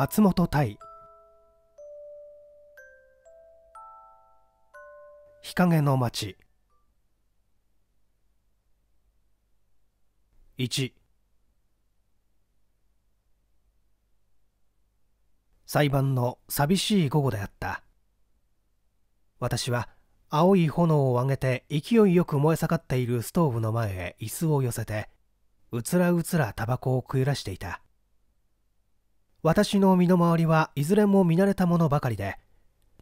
松本対日陰の町1裁判の寂しい午後であった私は青い炎を上げて勢いよく燃え盛っているストーブの前へ椅子を寄せてうつらうつらタバコを食い出していた私の身の回りはいずれも見慣れたものばかりで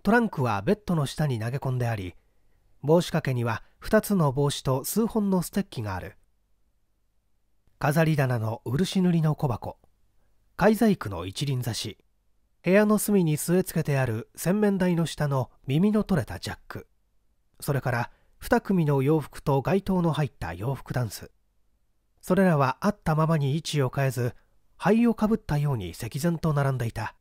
トランクはベッドの下に投げ込んであり帽子掛けには2つの帽子と数本のステッキがある飾り棚の漆塗りの小箱介細工の一輪挿し部屋の隅に据え付けてある洗面台の下の耳の取れたジャックそれから2組の洋服と街灯の入った洋服ダンスそれらはあったままに位置を変えず灰をかぶったように石然と並んでいた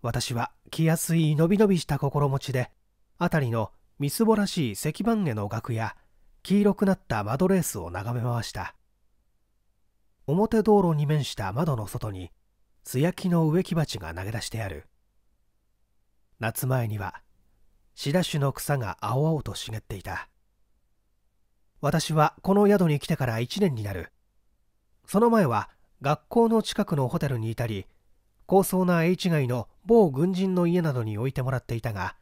私は着やすいのびのびした心持ちで辺りのみすぼらしい石板絵の額や黄色くなった窓レースを眺めました表道路に面した窓の外に素焼きの植木鉢が投げ出してある夏前にはシダ種の草が青々と茂っていた私はこの宿に来てから1年になるその前は学校の近くのホテルにいたり高層な H 街の某軍人の家などに置いてもらっていたが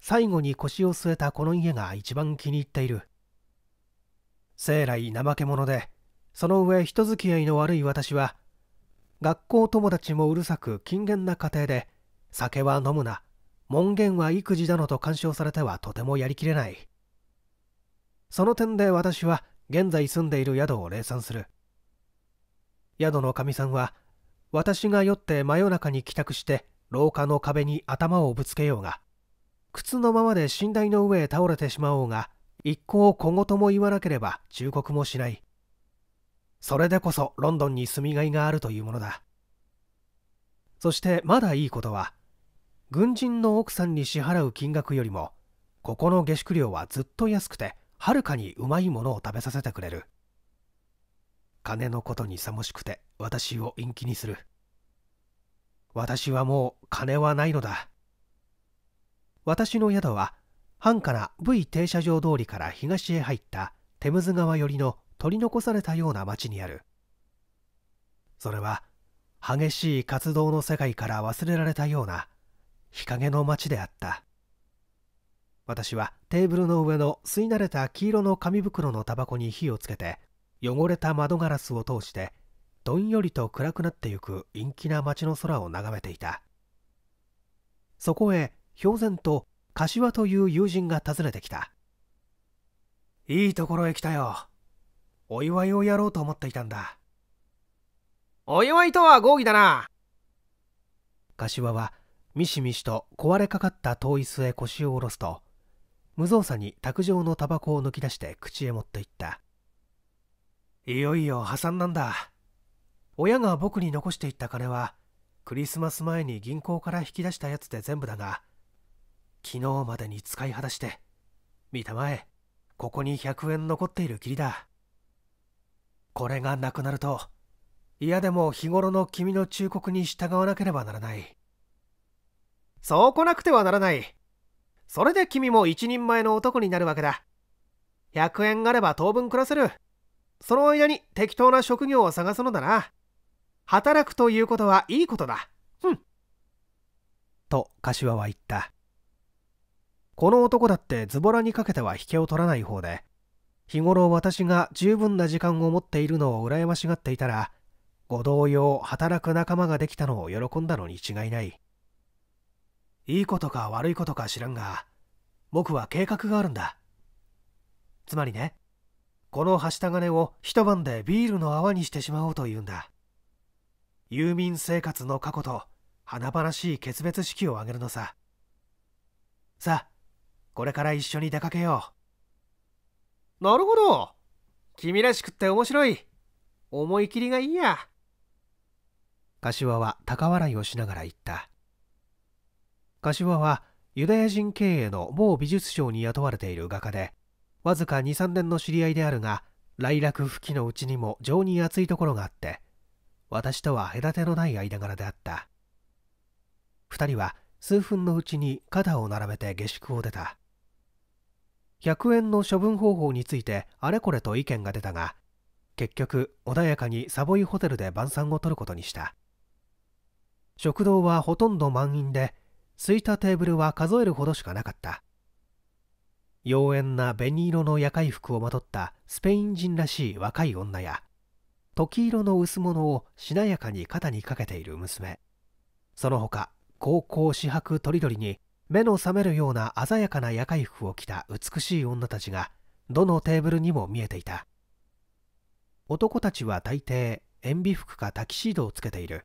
最後に腰を据えたこの家が一番気に入っている生来怠け者でその上人付き合いの悪い私は学校友達もうるさく禁言な家庭で酒は飲むな門限は育児だのと干渉されてはとてもやりきれないその点で私は現在住んでいる宿を礼賛する宿のかみさんは私が酔って真夜中に帰宅して廊下の壁に頭をぶつけようが靴のままで寝台の上へ倒れてしまおうが一向小言も言わなければ忠告もしないそれでこそロンドンに住みがいがあるというものだそしてまだいいことは軍人の奥さんに支払う金額よりもここの下宿料はずっと安くてはるかにうまいものを食べさせてくれる金のことにさもしくて私を陰気にする私はもう金はないのだ私の宿は繁華な V 停車場通りから東へ入ったテムズ川寄りの取り残されたような町にあるそれは激しい活動の世界から忘れられたような日陰の町であった私はテーブルの上の吸い慣れた黄色の紙袋のタバコに火をつけて汚れた窓ガラスを通してどんよりと暗くなってゆく陰気な街の空を眺めていたそこへ標然と柏という友人が訪ねてきたいいところへ来たよお祝いをやろうと思っていたんだお祝いとは合議だな柏はミシミシと壊れかかった遠い巣へ腰を下ろすと無造作に卓上のタバコを抜き出して口へ持っていったいよいよ破産なんだ親が僕に残していった金はクリスマス前に銀行から引き出したやつで全部だが昨日までに使い果たして見たまえここに100円残っているきりだこれがなくなると嫌でも日頃の君の忠告に従わなければならないそう来なくてはならないそれで君も一人前の男になるわけだ100円あれば当分暮らせるその間に適当な職業を探すのだな働くということはいいことだうんと柏は言ったこの男だってズボラにかけては引けを取らない方で日頃私が十分な時間を持っているのを羨ましがっていたらご同様働く仲間ができたのを喜んだのに違いないいいことか悪いことか知らんが僕は計画があるんだつまりねこのはした金を一晩でビールの泡にしてしまおうというんだ遊民生活の過去と華々しい決別式を挙げるのささあこれから一緒に出かけようなるほど君らしくって面白い思い切りがいいや柏は高笑いをしながら言った柏はユダヤ人経営の某美術商に雇われている画家でわずか23年の知り合いであるが来楽不きのうちにも情に厚いところがあって私とは隔てのない間柄であった2人は数分のうちに肩を並べて下宿を出た100円の処分方法についてあれこれと意見が出たが結局穏やかにサボイホテルで晩餐を取ることにした食堂はほとんど満員で空いたテーブルは数えるほどしかなかった妖艶な紅色の夜会服をまとったスペイン人らしい若い女や時色の薄物をしなやかに肩にかけている娘その他高校四白とりどりに目の覚めるような鮮やかな夜会服を着た美しい女たちがどのテーブルにも見えていた男たちは大抵塩ビ服かタキシードをつけている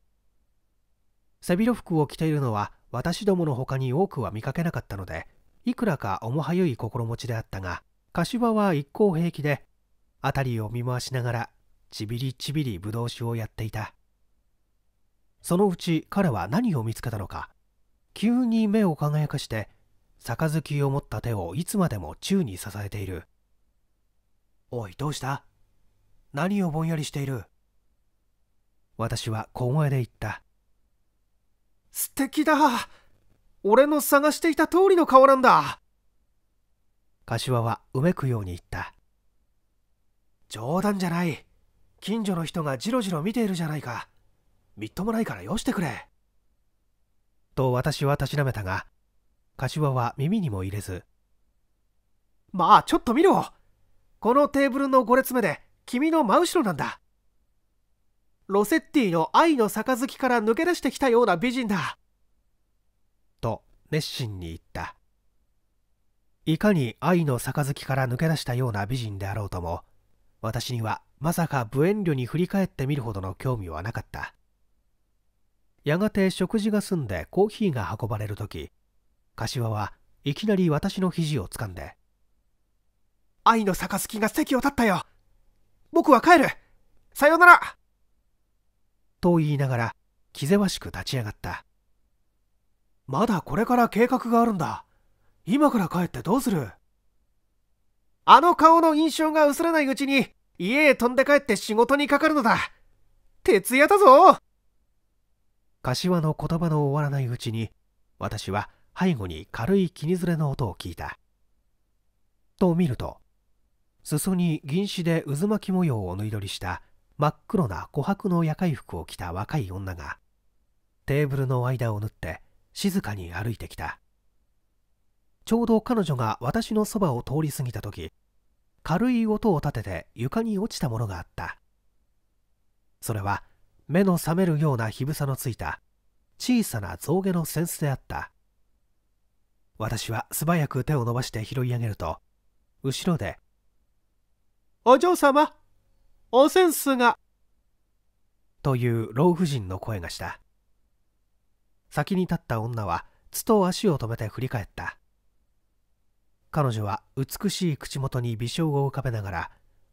背広服を着ているのは私どもの他に多くは見かけなかったのでいくらか面はゆい心持ちであったが柏は一向平気で辺りを見回しながらちびりちびりぶどう酒をやっていたそのうち彼は何を見つけたのか急に目を輝かして杯を持った手をいつまでも宙に支えているおいどうした何をぼんやりしている私は小声で言った素敵だ俺の探していた通りの顔なんだ柏はうめくように言った冗談じゃない近所の人がじろじろ見ているじゃないかみっともないからよしてくれと私はたしなめたが柏は耳にも入れずまあちょっと見ろこのテーブルの5列目で君の真後ろなんだロセッティの愛の杯から抜け出してきたような美人だ熱心に言ったいかに愛の杯から抜け出したような美人であろうとも私にはまさか無遠慮に振り返ってみるほどの興味はなかったやがて食事が済んでコーヒーが運ばれる時柏はいきなり私の肘をつかんで「愛の杯が席を立ったよ僕は帰るさようなら!」と言いながら気ぜわしく立ち上がったまだこれから計画があるんだ今から帰ってどうするあの顔の印象が薄れないうちに家へ飛んで帰って仕事にかかるのだ徹夜だぞ柏の言葉の終わらないうちに私は背後に軽い気にずれの音を聞いたと見ると裾に銀紙で渦巻き模様を縫い取りした真っ黒な琥珀の夜会服を着た若い女がテーブルの間を縫って静かに歩いてきたちょうど彼女が私のそばを通り過ぎた時軽い音を立てて床に落ちたものがあったそれは目の覚めるようなぶさのついた小さな象牙の扇子であった私は素早く手を伸ばして拾い上げると後ろで「お嬢様お扇子が」という老婦人の声がした先に立った女はつと足を止めて振り返った彼女は美しい口元に微笑を浮かべながら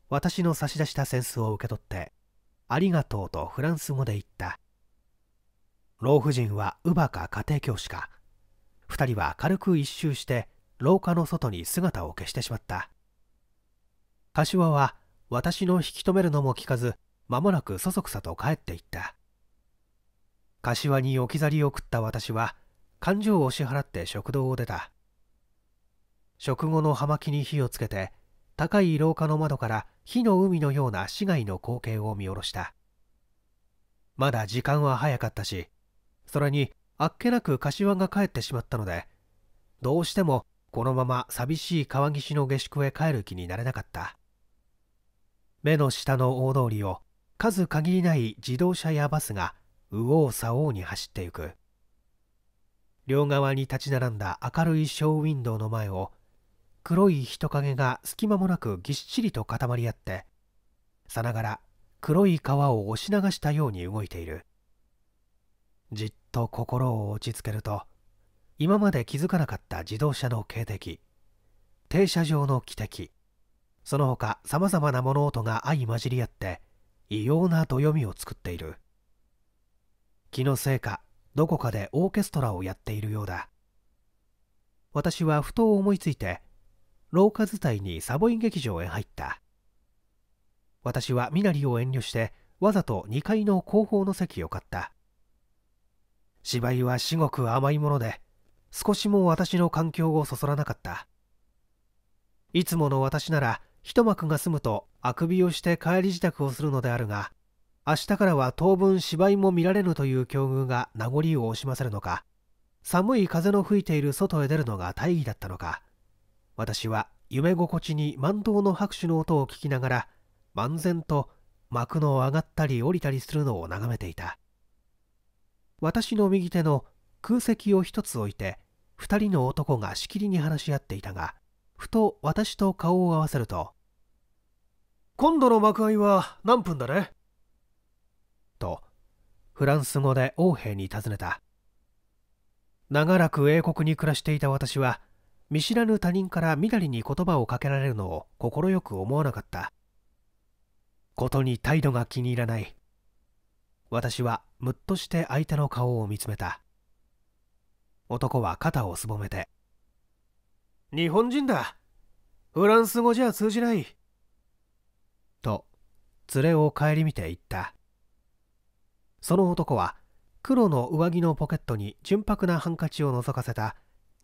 私の差し出した扇子を受け取って「ありがとう」とフランス語で言った老婦人は乳母か家庭教師か2人は軽く一周して廊下の外に姿を消してしまった柏は私の引き止めるのも聞かず間もなくそそくさと帰っていった柏に置き去りを食った私は勘定を支払って食堂を出た食後の葉巻に火をつけて高い廊下の窓から火の海のような市街の光景を見下ろしたまだ時間は早かったしそれにあっけなく柏が帰ってしまったのでどうしてもこのまま寂しい川岸の下宿へ帰る気になれなかった目の下の大通りを数限りない自動車やバスが右往左往に走ってゆく両側に立ち並んだ明るいショーウィンドウの前を黒い人影が隙間もなくぎっしりと固まり合ってさながら黒い川を押し流したように動いているじっと心を落ち着けると今まで気づかなかった自動車の警笛停車場の汽笛その他さまざまな物音が相混じり合って異様などよみを作っている気のせいかどこかでオーケストラをやっているようだ私はふと思いついて廊下伝いにサボイン劇場へ入った私は身なりを遠慮してわざと2階の後方の席を買った芝居は至極甘いもので少しも私の環境をそそらなかったいつもの私なら一幕が済むとあくびをして帰り支度をするのであるが明日からは当分芝居も見られぬという境遇が名残を惜しませるのか、寒い風の吹いている外へ出るのが大義だったのか、私は夢心地に満頭の拍手の音を聞きながら、漫然と幕の上がったり下りたりするのを眺めていた。私の右手の空席を一つ置いて、二人の男がしきりに話し合っていたが、ふと私と顔を合わせると、今度の幕開は何分だねとフランス語で王兵に尋ねた長らく英国に暮らしていた私は見知らぬ他人からみだりに言葉をかけられるのを快く思わなかったことに態度が気に入らない私はむっとして相手の顔を見つめた男は肩をすぼめて日本人だフランス語じゃ通じないと連れを顧みて言ったその男は黒の上着のポケットに純白なハンカチを覗かせた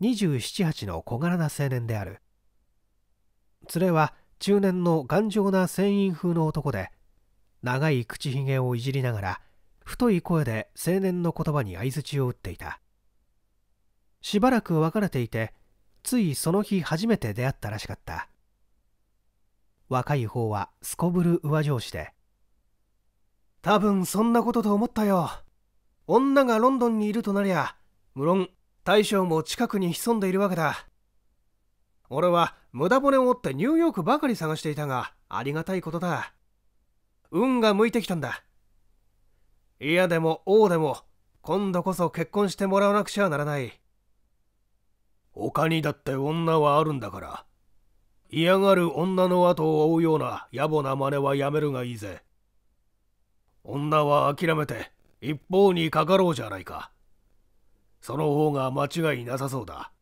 278の小柄な青年である連れは中年の頑丈な船員風の男で長い口ひげをいじりながら太い声で青年の言葉に相づちを打っていたしばらく別れていてついその日初めて出会ったらしかった若い方はすこぶる上上司で多分そんなことと思ったよ女がロンドンにいるとなりゃ無論大将も近くに潜んでいるわけだ俺は無駄骨を折ってニューヨークばかり探していたがありがたいことだ運が向いてきたんだ嫌でも王でも今度こそ結婚してもらわなくちゃならない他にだって女はあるんだから嫌がる女の後を追うような野暮な真似はやめるがいいぜ女は諦めて一方にかかろうじゃないかその方が間違いなさそうだ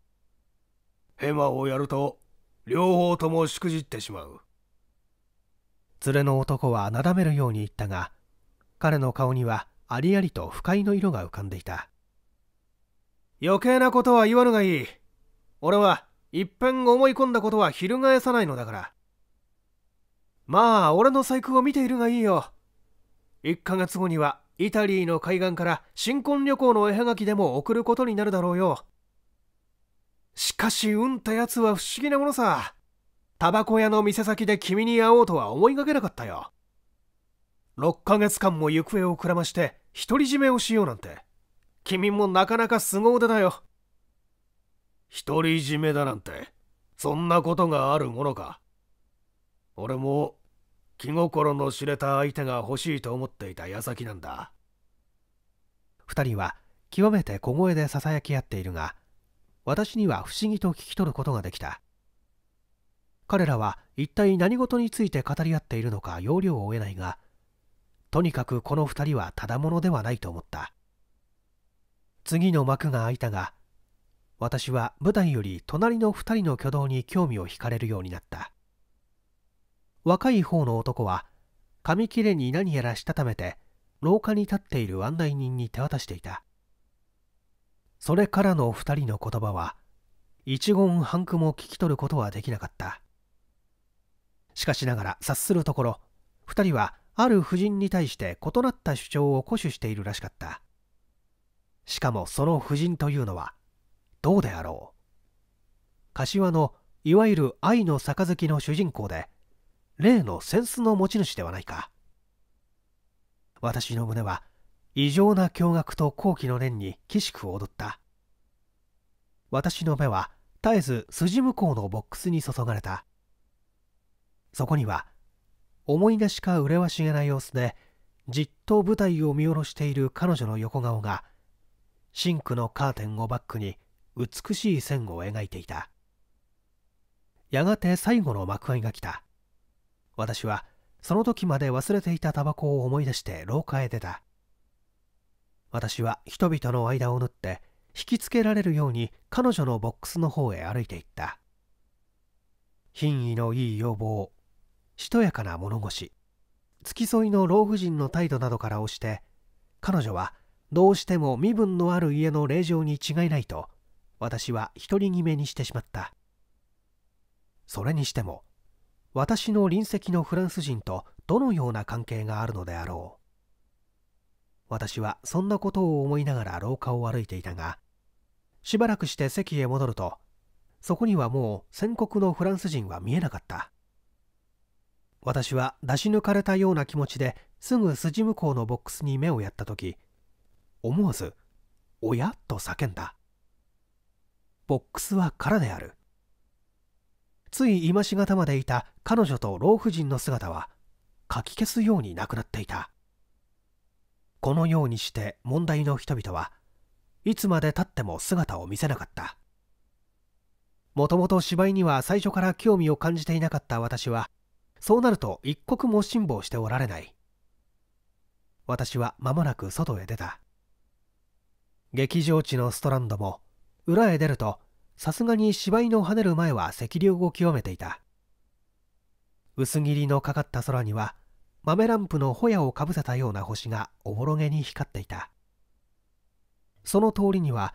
ヘマをやると両方ともしくじってしまう連れの男はなだめるように言ったが彼の顔にはありありと不快の色が浮かんでいた余計なことは言わぬがいい俺はいっぺん思い込んだことは翻さないのだからまあ俺の細工を見ているがいいよ1ヶ月後にはイタリーの海岸から新婚旅行の絵はがきでも送ることになるだろうよしかしうんたやつは不思議なものさタバコ屋の店先で君に会おうとは思いがけなかったよ6ヶ月間も行方をくらまして独り占めをしようなんて君もなかなか凄腕だよ独り占めだなんてそんなことがあるものか俺も気心の知れた相手が欲しいと思っていた矢先なんだ2人は極めて小声でささやき合っているが私には不思議と聞き取ることができた彼らは一体何事について語り合っているのか要領を得ないがとにかくこの2人はただ者ではないと思った次の幕が開いたが私は舞台より隣の2人の挙動に興味を惹かれるようになった若い方の男は紙切れに何やらしたためて廊下に立っている案内人に手渡していたそれからの2人の言葉は一言半句も聞き取ることはできなかったしかしながら察するところ2人はある夫人に対して異なった主張を固守しているらしかったしかもその夫人というのはどうであろう柏のいわゆる愛の杯の主人公で例の扇子の持ち主ではないか私の胸は異常な驚愕と好奇の念にきしく踊った私の目は絶えず筋向こうのボックスに注がれたそこには思い出しかましげな様子でじっと舞台を見下ろしている彼女の横顔がシンクのカーテンをバックに美しい線を描いていたやがて最後の幕けが来た私はその時まで忘れていたタバコを思い出して廊下へ出た私は人々の間を縫って引きつけられるように彼女のボックスの方へ歩いていった品位のいい要望しとやかな物腰付き添いの老婦人の態度などから押して彼女はどうしても身分のある家の令嬢に違いないと私は独り決めにしてしまったそれにしても私の隣席のフランス人とどのような関係があるのであろう私はそんなことを思いながら廊下を歩いていたがしばらくして席へ戻るとそこにはもう宣告のフランス人は見えなかった私は出し抜かれたような気持ちですぐ筋向こうのボックスに目をやった時思わず「おや?」と叫んだボックスは空であるつい今しがたまでいた彼女と老婦人の姿はかき消すようになくなっていたこのようにして問題の人々はいつまでたっても姿を見せなかったもともと芝居には最初から興味を感じていなかった私はそうなると一刻も辛抱しておられない私は間もなく外へ出た劇場地のストランドも裏へ出るとさすがに芝居の跳ねる前は赤流を清めていた薄切りのかかった空には豆ランプのホヤをかぶせたような星がおぼろげに光っていたその通りには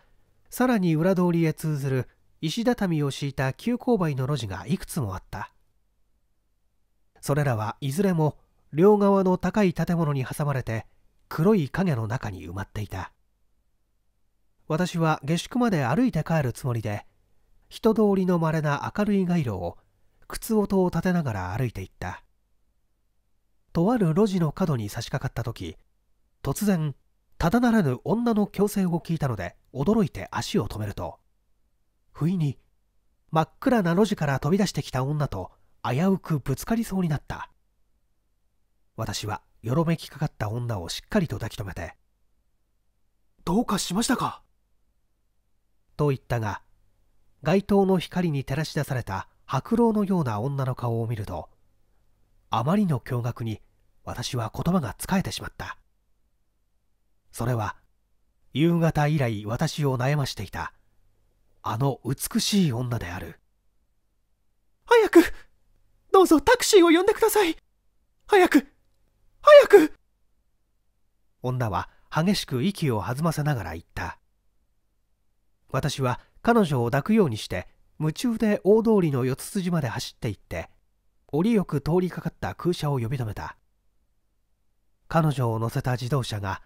さらに裏通りへ通ずる石畳を敷いた急勾配の路地がいくつもあったそれらはいずれも両側の高い建物に挟まれて黒い影の中に埋まっていた私は下宿まで歩いて帰るつもりで人通りのまれな明るい街路を靴音を立てながら歩いていったとある路地の角に差し掛かった時突然ただならぬ女の強制を聞いたので驚いて足を止めると不意に真っ暗な路地から飛び出してきた女と危うくぶつかりそうになった私はよろめきかかった女をしっかりと抱き留めて「どうかしましたか?」と言ったが街灯の光に照らし出された白狼のような女の顔を見るとあまりの驚愕に私は言葉がつかえてしまったそれは夕方以来私を悩ましていたあの美しい女である早くどうぞタクシーを呼んでください早く早く女は激しく息を弾ませながら言った私は彼女を抱くようにして夢中で大通りの四つ筋まで走っていって折よく通りかかった空車を呼び止めた彼女を乗せた自動車が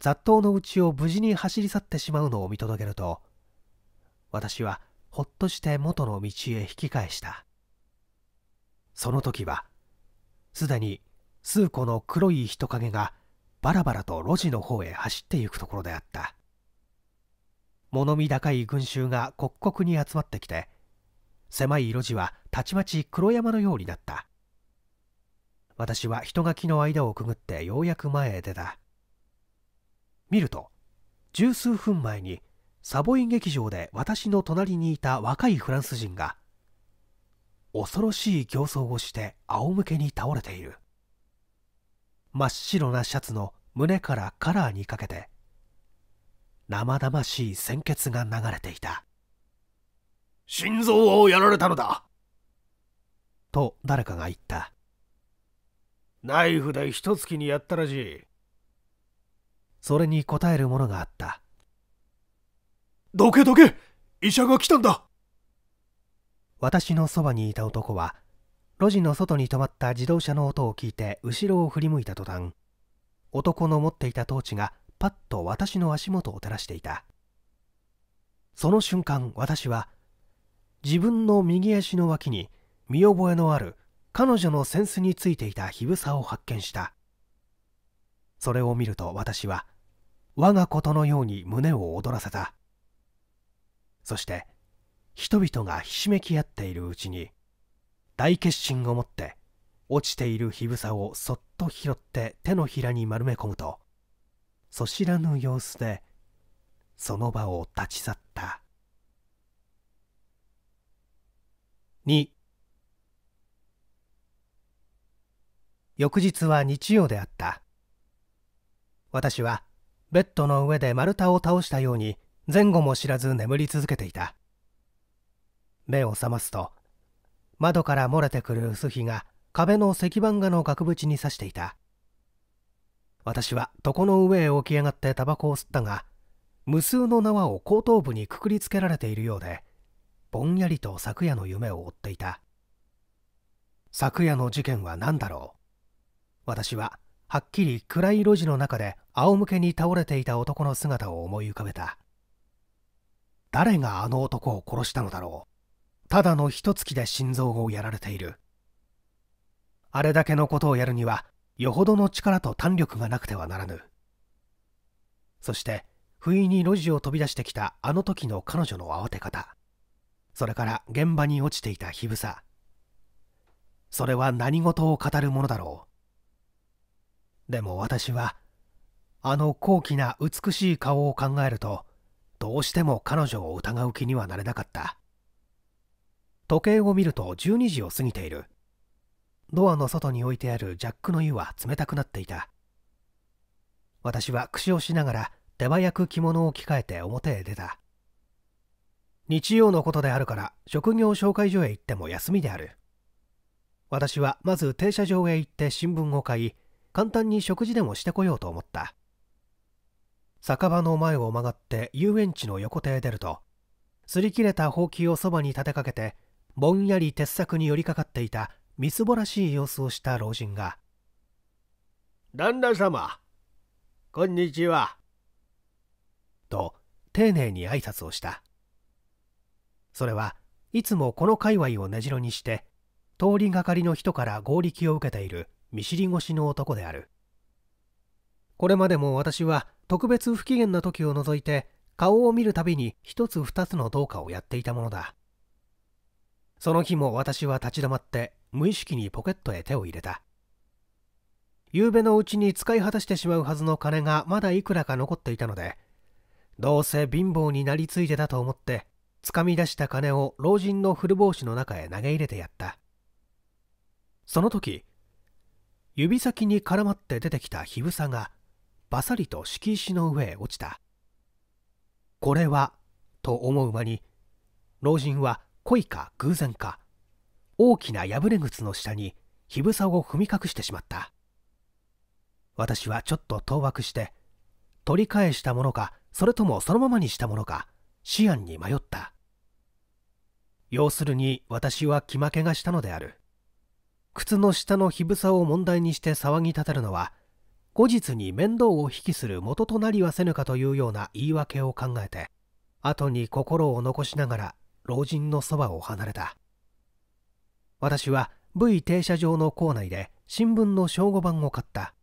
雑踏のうちを無事に走り去ってしまうのを見届けると私はほっとして元の道へ引き返したその時はすでに数個の黒い人影がバラバラと路地の方へ走ってゆくところであった物見高い群衆が刻々に集まってきて狭い路地はたちまち黒山のようになった私は人垣の間をくぐってようやく前へ出た見ると十数分前にサボイ劇場で私の隣にいた若いフランス人が恐ろしい形相をして仰向けに倒れている真っ白なシャツの胸からカラーにかけて生々しい鮮血が流れていた心臓をやられたのだと誰かが言ったナイフで一月にやったらしいそれに答えるものがあったどけどけ医者が来たんだ私のそばにいた男は路地の外に止まった自動車の音を聞いて後ろを振り向いた途端男の持っていたトーチがパッと私の足元を照らしていたその瞬間私は自分の右足の脇に見覚えのある彼女の扇子についていた火さを発見したそれを見ると私は我がことのように胸を躍らせたそして人々がひしめき合っているうちに大決心を持って落ちている火さをそっと拾って手のひらに丸め込むとそしらぬ様子でその場を立ち去った2翌日は日曜であった私はベッドの上で丸太を倒したように前後も知らず眠り続けていた目を覚ますと窓から漏れてくる薄日が壁の石版画の額縁に差していた私は床の上へ起き上がってタバコを吸ったが無数の縄を後頭部にくくりつけられているようでぼんやりと昨夜の夢を追っていた昨夜の事件は何だろう私ははっきり暗い路地の中で仰向けに倒れていた男の姿を思い浮かべた誰があの男を殺したのだろうただの一月きで心臓をやられているあれだけのことをやるにはよほどの力と胆力がなくてはならぬそして不意に路地を飛び出してきたあの時の彼女の慌て方それから現場に落ちていた日ぶさそれは何事を語るものだろうでも私はあの高貴な美しい顔を考えるとどうしても彼女を疑う気にはなれなかった時計を見ると12時を過ぎているドアの外に置いてあるジャックの湯は冷たくなっていた私は苦笑しながら手早く着物を着替えて表へ出た日曜のことであるから職業紹介所へ行っても休みである私はまず停車場へ行って新聞を買い簡単に食事でもしてこようと思った酒場の前を曲がって遊園地の横手へ出ると擦り切れたほうきをそばに立てかけてぼんやり鉄柵に寄りかかっていたみすぼらしい様子をした老人が「旦那様こんにちは」と丁寧に挨拶をしたそれはいつもこの界隈を根城にして通りがかりの人から合力を受けている見知り越しの男であるこれまでも私は特別不機嫌な時を除いて顔を見るたびに一つ二つのどうかをやっていたものだその日も私は立ち止まって無意識にポケットへ手を入れた夕べのうちに使い果たしてしまうはずの金がまだいくらか残っていたのでどうせ貧乏になりついてたと思ってつかみ出した金を老人の古帽子の中へ投げ入れてやったその時指先に絡まって出てきた火房がバサリと敷石の上へ落ちたこれはと思う間に老人は恋か偶然か大きな破れ靴の下に火ぶさを踏み隠してしまった私はちょっと当惑して取り返したものかそれともそのままにしたものか思案に迷った要するに私は気負けがしたのである靴の下の火ぶさを問題にして騒ぎ立てるのは後日に面倒を引きする元となりはせぬかというような言い訳を考えて後に心を残しながら老人のそばを離れた私は V 停車場の構内で新聞の正午版を買った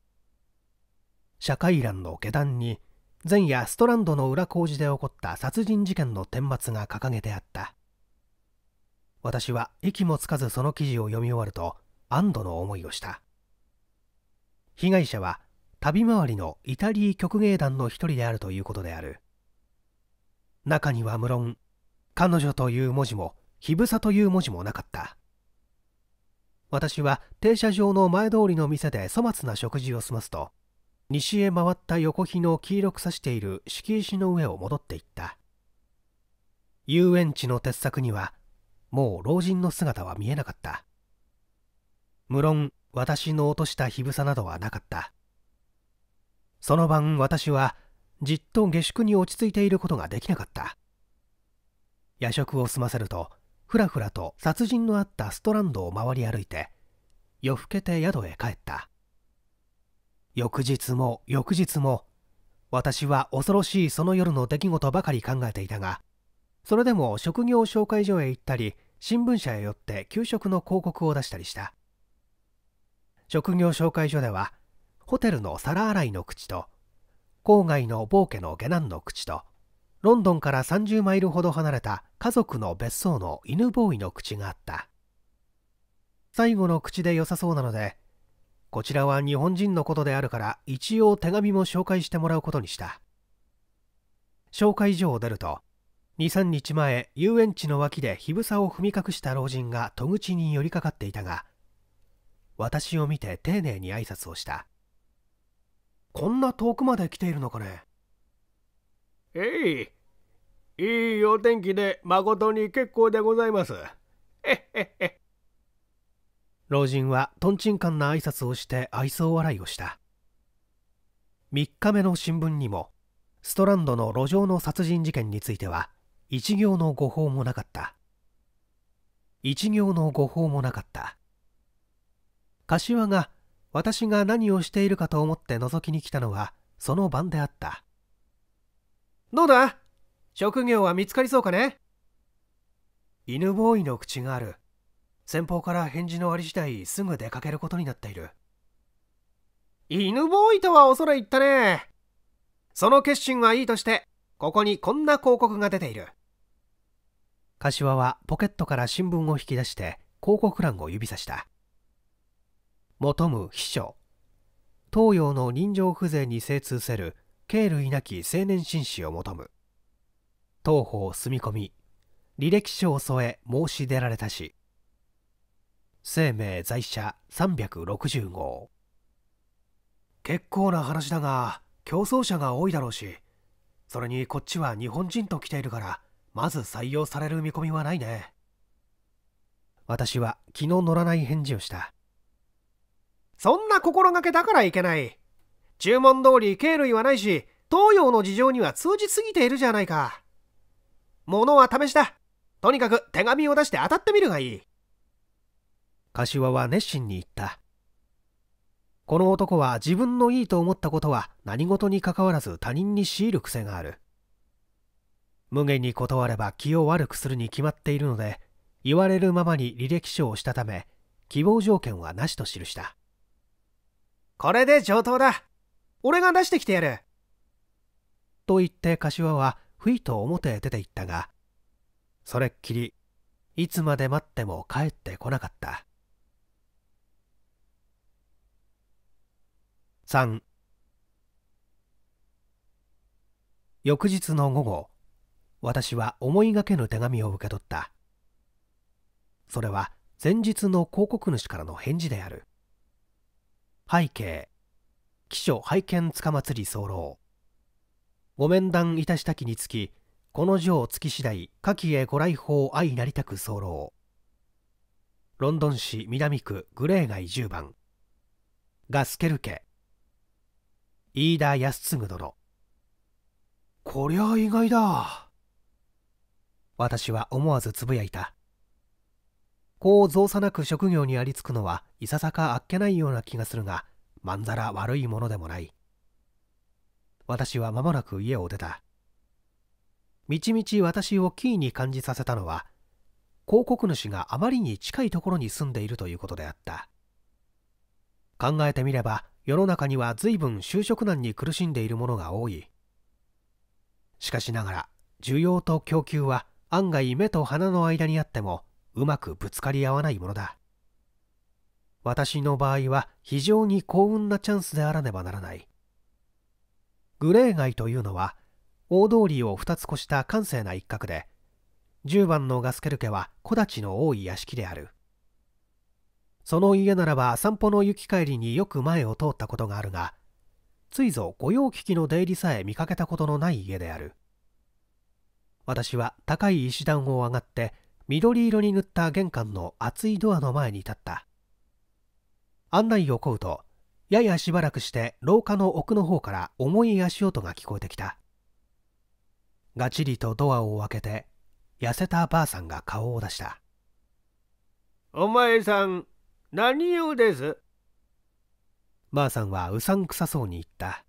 社会欄の下段に前夜ストランドの裏工事で起こった殺人事件の顛末が掲げてあった私は息もつかずその記事を読み終わると安堵の思いをした被害者は旅回りのイタリー曲芸団の一人であるということである中には無論彼女という文字も「日ぶという文字もなかった私は停車場の前通りの店で粗末な食事を済ますと西へ回った横日の黄色くさしている敷石の上を戻っていった遊園地の鉄柵にはもう老人の姿は見えなかった無論私の落とした日房などはなかったその晩私はじっと下宿に落ち着いていることができなかった夜食を済ませるとふらふらと殺人のあったストランドを回り歩いて夜更けて宿へ帰った翌日も翌日も私は恐ろしいその夜の出来事ばかり考えていたがそれでも職業紹介所へ行ったり新聞社へ寄って給食の広告を出したりした職業紹介所ではホテルの皿洗いの口と郊外の某家の下男の口とロンドンから30マイルほど離れた家族の別荘の犬ボーイの口があった最後の口で良さそうなのでこちらは日本人のことであるから一応手紙も紹介してもらうことにした紹介所を出ると23日前遊園地の脇で日房を踏み隠した老人が戸口に寄りかかっていたが私を見て丁寧に挨拶をしたこんな遠くまで来ているのかねえい、いいお天気で誠に結構でございます。えへへ。老人はとんちんかんな挨拶をして愛想笑いをした。3日目の新聞にも、ストランドの路上の殺人事件については、一行の誤報もなかった。一行の誤報もなかった。柏が私が何をしているかと思って覗きに来たのはその晩であった。どうだ職業は見つかりそうかね犬ボーイの口がある先方から返事のあり次第すぐ出かけることになっている犬ボーイとは恐れ入言ったねその決心はいいとしてここにこんな広告が出ている柏はポケットから新聞を引き出して広告欄を指さした求む秘書東洋の人情風情に精通せる経類なき青年紳士を求む当方住み込み履歴書を添え申し出られたし生命在社360号結構な話だが競争者が多いだろうしそれにこっちは日本人と来ているからまず採用される見込みはないね私は気の乗らない返事をしたそんな心がけだからいけない注文通り経類はないし、東洋の事情には通じすぎているじゃないか。物は試しだ。とにかく手紙を出して当たってみるがいい。柏は熱心に言った。この男は自分のいいと思ったことは何事にかかわらず他人に強いる癖がある。無限に断れば気を悪くするに決まっているので、言われるままに履歴書をしたため、希望条件はなしと記した。これで上等だ。俺が出してきてやると言って柏はふいと表へ出て行ったがそれっきりいつまで待っても帰ってこなかった3翌日の午後私は思いがけぬ手紙を受け取ったそれは前日の広告主からの返事である背景起書拝見つかまつり候ご面談いたしたきにつきこのつき次第下記へご来訪相なりたく候ロンドン市南区グレー街10番ガスケル家飯田康次殿こりゃ意外だ私は思わずつぶやいたこう造作なく職業にありつくのはいささかあっけないような気がするがまんざら悪いものでもない私は間もなく家を出たみちみち私をキーに感じさせたのは広告主があまりに近いところに住んでいるということであった考えてみれば世の中には随分就職難に苦しんでいるものが多いしかしながら需要と供給は案外目と鼻の間にあってもうまくぶつかり合わないものだ私の場合は非常に幸運なチャンスであらねばならないグレー街というのは大通りを2つ越した閑静な一角で10番のガスケル家は木立の多い屋敷であるその家ならば散歩の行き帰りによく前を通ったことがあるがついぞ御用聞きの出入りさえ見かけたことのない家である私は高い石段を上がって緑色に塗った玄関の厚いドアの前に立った案内を請うとややしばらくして廊下の奥の方から重い足音が聞こえてきたがちりとドアを開けて痩せたばあさんが顔を出したお前さん何用ですばあさんはうさんくさそうに言った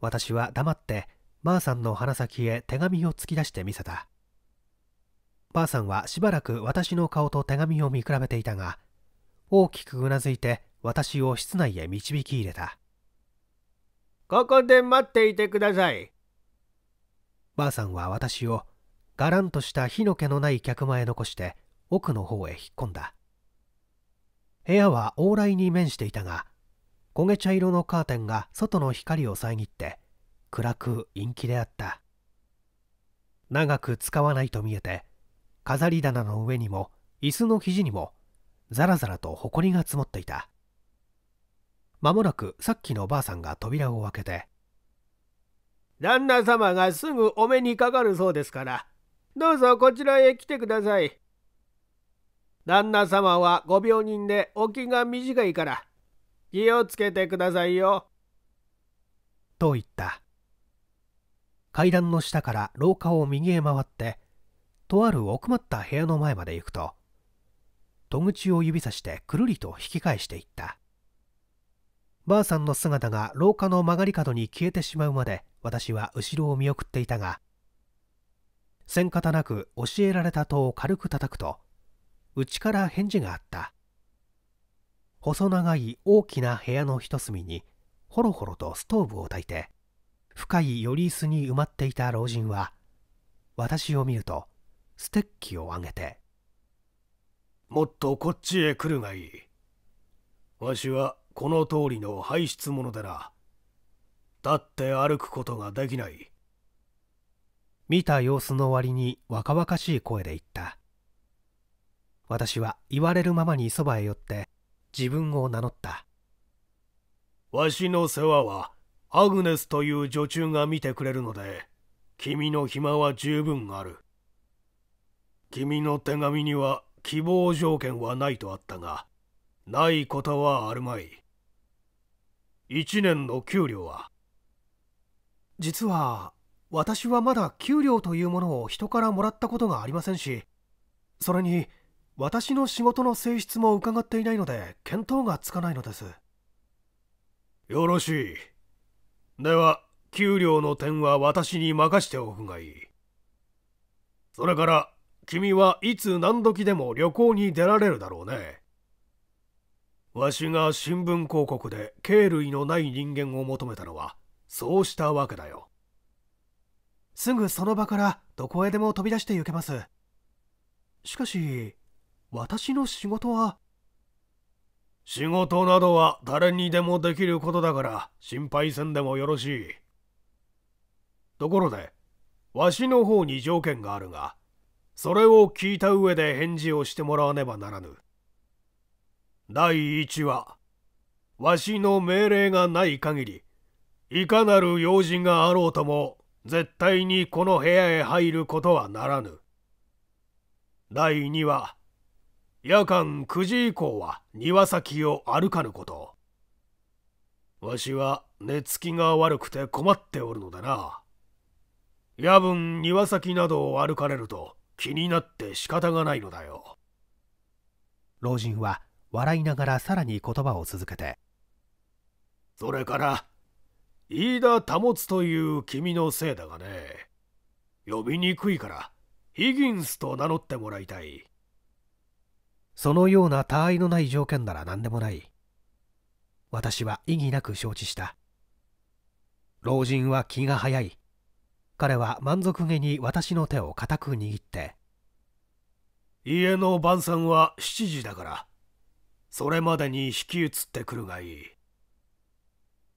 私は黙ってばあさんの鼻先へ手紙を突き出してみせたばあさんはしばらく私の顔と手紙を見比べていたが大きくうなずいて私を室内へ導き入れたここで待っていてくださいばあさんは私をがらんとした火の気のない客間へ残して奥の方へ引っ込んだ部屋は往来に面していたが焦げ茶色のカーテンが外の光を遮って暗く陰気であった長く使わないと見えて飾り棚の上にも椅子の肘にもザラザラと埃が積もっていた間もなくさっきのおばあさんが扉を開けて「旦那様がすぐお目にかかるそうですからどうぞこちらへ来てください」旦那様はご病人でお気が短いから気をつけてくださいよ。と言った階段の下から廊下を右へ回ってとある奥まった部屋の前まで行くと戸口を指さしてくるりと引き返していったばあさんの姿が廊下の曲がり角に消えてしまうまで私は後ろを見送っていたがせん方なく教えられた戸を軽く叩くと内から返事があった細長い大きな部屋の一隅にほろほろとストーブを焚いて深い寄り椅子に埋まっていた老人は私を見るとステッキを上げてもっとこっちへ来るがいいわしはこの通りの排出者だな立って歩くことができない見た様子の割に若々しい声で言った私は言われるままにそばへ寄って自分を名乗ったわしの世話はアグネスという女中が見てくれるので君の暇は十分ある君の手紙には希望条件はないとあったがないことはあるまい1年の給料は実は私はまだ給料というものを人からもらったことがありませんしそれに私の仕事の性質も伺っていないので見当がつかないのですよろしいでは給料の点は私に任しておくがいいそれから君はいつ何時でも旅行に出られるだろうね。わしが新聞広告で経類のない人間を求めたのはそうしたわけだよ。すぐその場からどこへでも飛び出して行けます。しかし、私の仕事は。仕事などは誰にでもできることだから心配せんでもよろしい。ところで、わしの方に条件があるが、それを聞いた上で返事をしてもらわねばならぬ第一はわしの命令がない限りいかなる用事があろうとも絶対にこの部屋へ入ることはならぬ第二は夜間9時以降は庭先を歩かぬことわしは寝つきが悪くて困っておるのだな夜分庭先などを歩かれると気になって仕方がないのだよ老人は笑いながらさらに言葉を続けてそれから飯田保つという君のせいだがね呼びにくいからヒギンスと名乗ってもらいたいそのような他愛のない条件なら何でもない私は意義なく承知した老人は気が早い彼は満足げに私の手を固く握って家の晩餐は7時だからそれまでに引き移ってくるがいい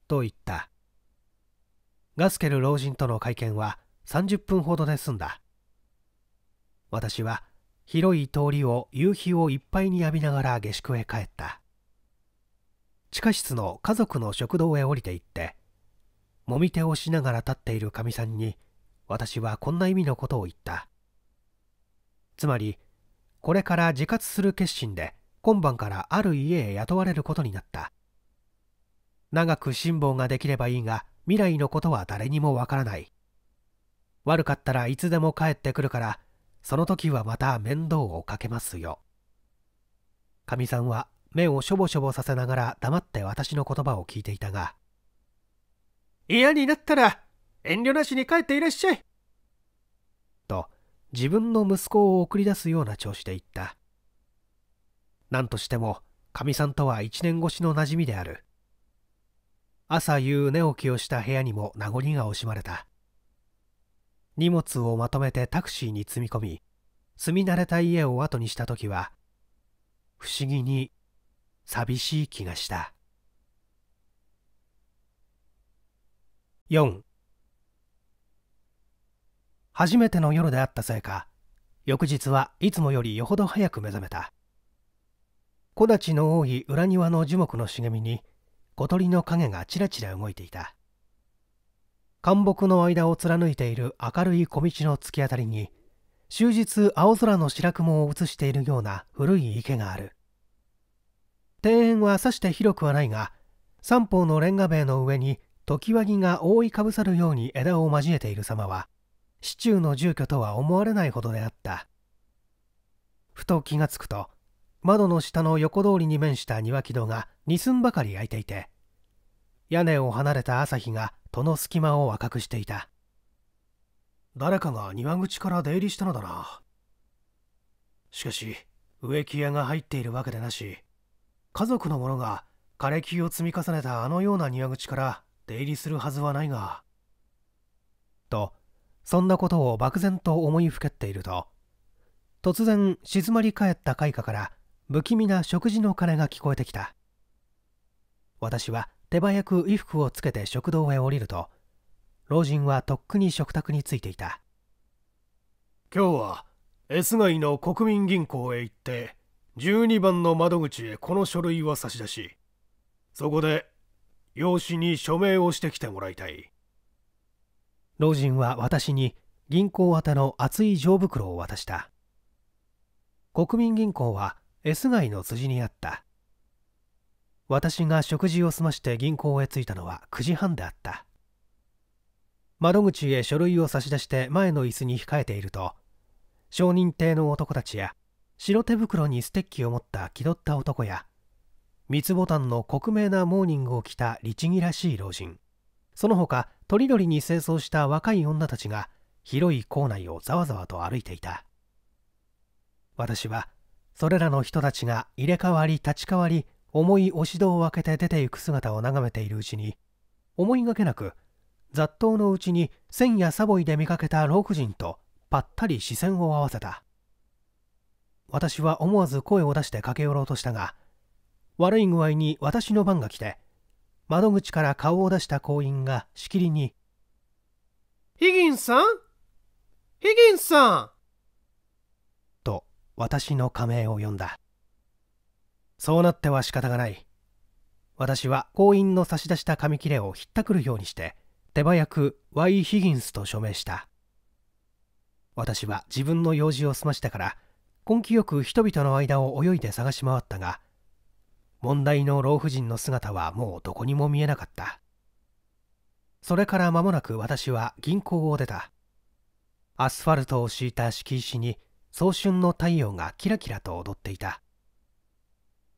と言ったガスケル老人との会見は30分ほどで済んだ私は広い通りを夕日をいっぱいに浴びながら下宿へ帰った地下室の家族の食堂へ降りていってもみ手をしながら立っているかみさんに私はこんな意味のことを言ったつまりこれから自活する決心で今晩からある家へ雇われることになった長く辛抱ができればいいが未来のことは誰にもわからない悪かったらいつでも帰ってくるからその時はまた面倒をかけますよかみさんは目をしょぼしょぼさせながら黙って私の言葉を聞いていたが嫌になったら遠慮なしに帰っていらっしゃいと自分の息子を送り出すような調子で言った何としてもかみさんとは一年越しの馴染みである朝夕寝起きをした部屋にも名残が惜しまれた荷物をまとめてタクシーに積み込み住み慣れた家を後にした時は不思議に寂しい気がした4初めての夜であったせいか翌日はいつもよりよほど早く目覚めた木立の多い裏庭の樹木の茂みに小鳥の影がちらちら動いていた灌木の間を貫いている明るい小道の突き当たりに終日青空の白雲を映しているような古い池がある庭園はさして広くはないが三方のレンガ塀の上に常盤木が覆いかぶさるように枝を交えている様は市中の住居とは思われないほどであったふと気がつくと窓の下の横通りに面した庭木戸が二寸ばかり開いていて屋根を離れた朝日が戸の隙間を赤くしていた誰かが庭口から出入りしたのだなしかし植木屋が入っているわけでなし家族の者が枯れ木を積み重ねたあのような庭口から出入りするはずはないがとそんなことを漠然と思いふけっていると突然静まり返った開花から不気味な食事の鐘が聞こえてきた私は手早く衣服をつけて食堂へ降りると老人はとっくに食卓についていた今日は S 街の国民銀行へ行って12番の窓口へこの書類を差し出しそこで用紙に署名をしてきてもらいたい老人は私に銀行宛の厚い錠袋を渡した国民銀行は S 街の辻にあった私が食事を済まして銀行へ着いたのは9時半であった窓口へ書類を差し出して前の椅子に控えていると証人邸の男たちや白手袋にステッキを持った気取った男や三つボタンの克明なモーニングを着た律儀らしい老人その他どりに清掃した若い女たちが広い校内をざわざわと歩いていた私はそれらの人たちが入れ替わり立ち替わり重い押し戸を開けて出ていく姿を眺めているうちに思いがけなく雑踏のうちに千夜サボイで見かけた老婦人とぱったり視線を合わせた私は思わず声を出して駆け寄ろうとしたが悪い具合に私の番が来て窓口から顔を出した行員がしきりに「ヒギンさんヒギンさん!」と私の仮名を呼んだそうなっては仕方がない私は行員の差し出した紙切れをひったくるようにして手早く Y・ ヒギンスと署名した私は自分の用事を済ましたから根気よく人々の間を泳いで探し回ったが問題の老婦人の姿はもうどこにも見えなかったそれから間もなく私は銀行を出たアスファルトを敷いた敷石に早春の太陽がキラキラと踊っていた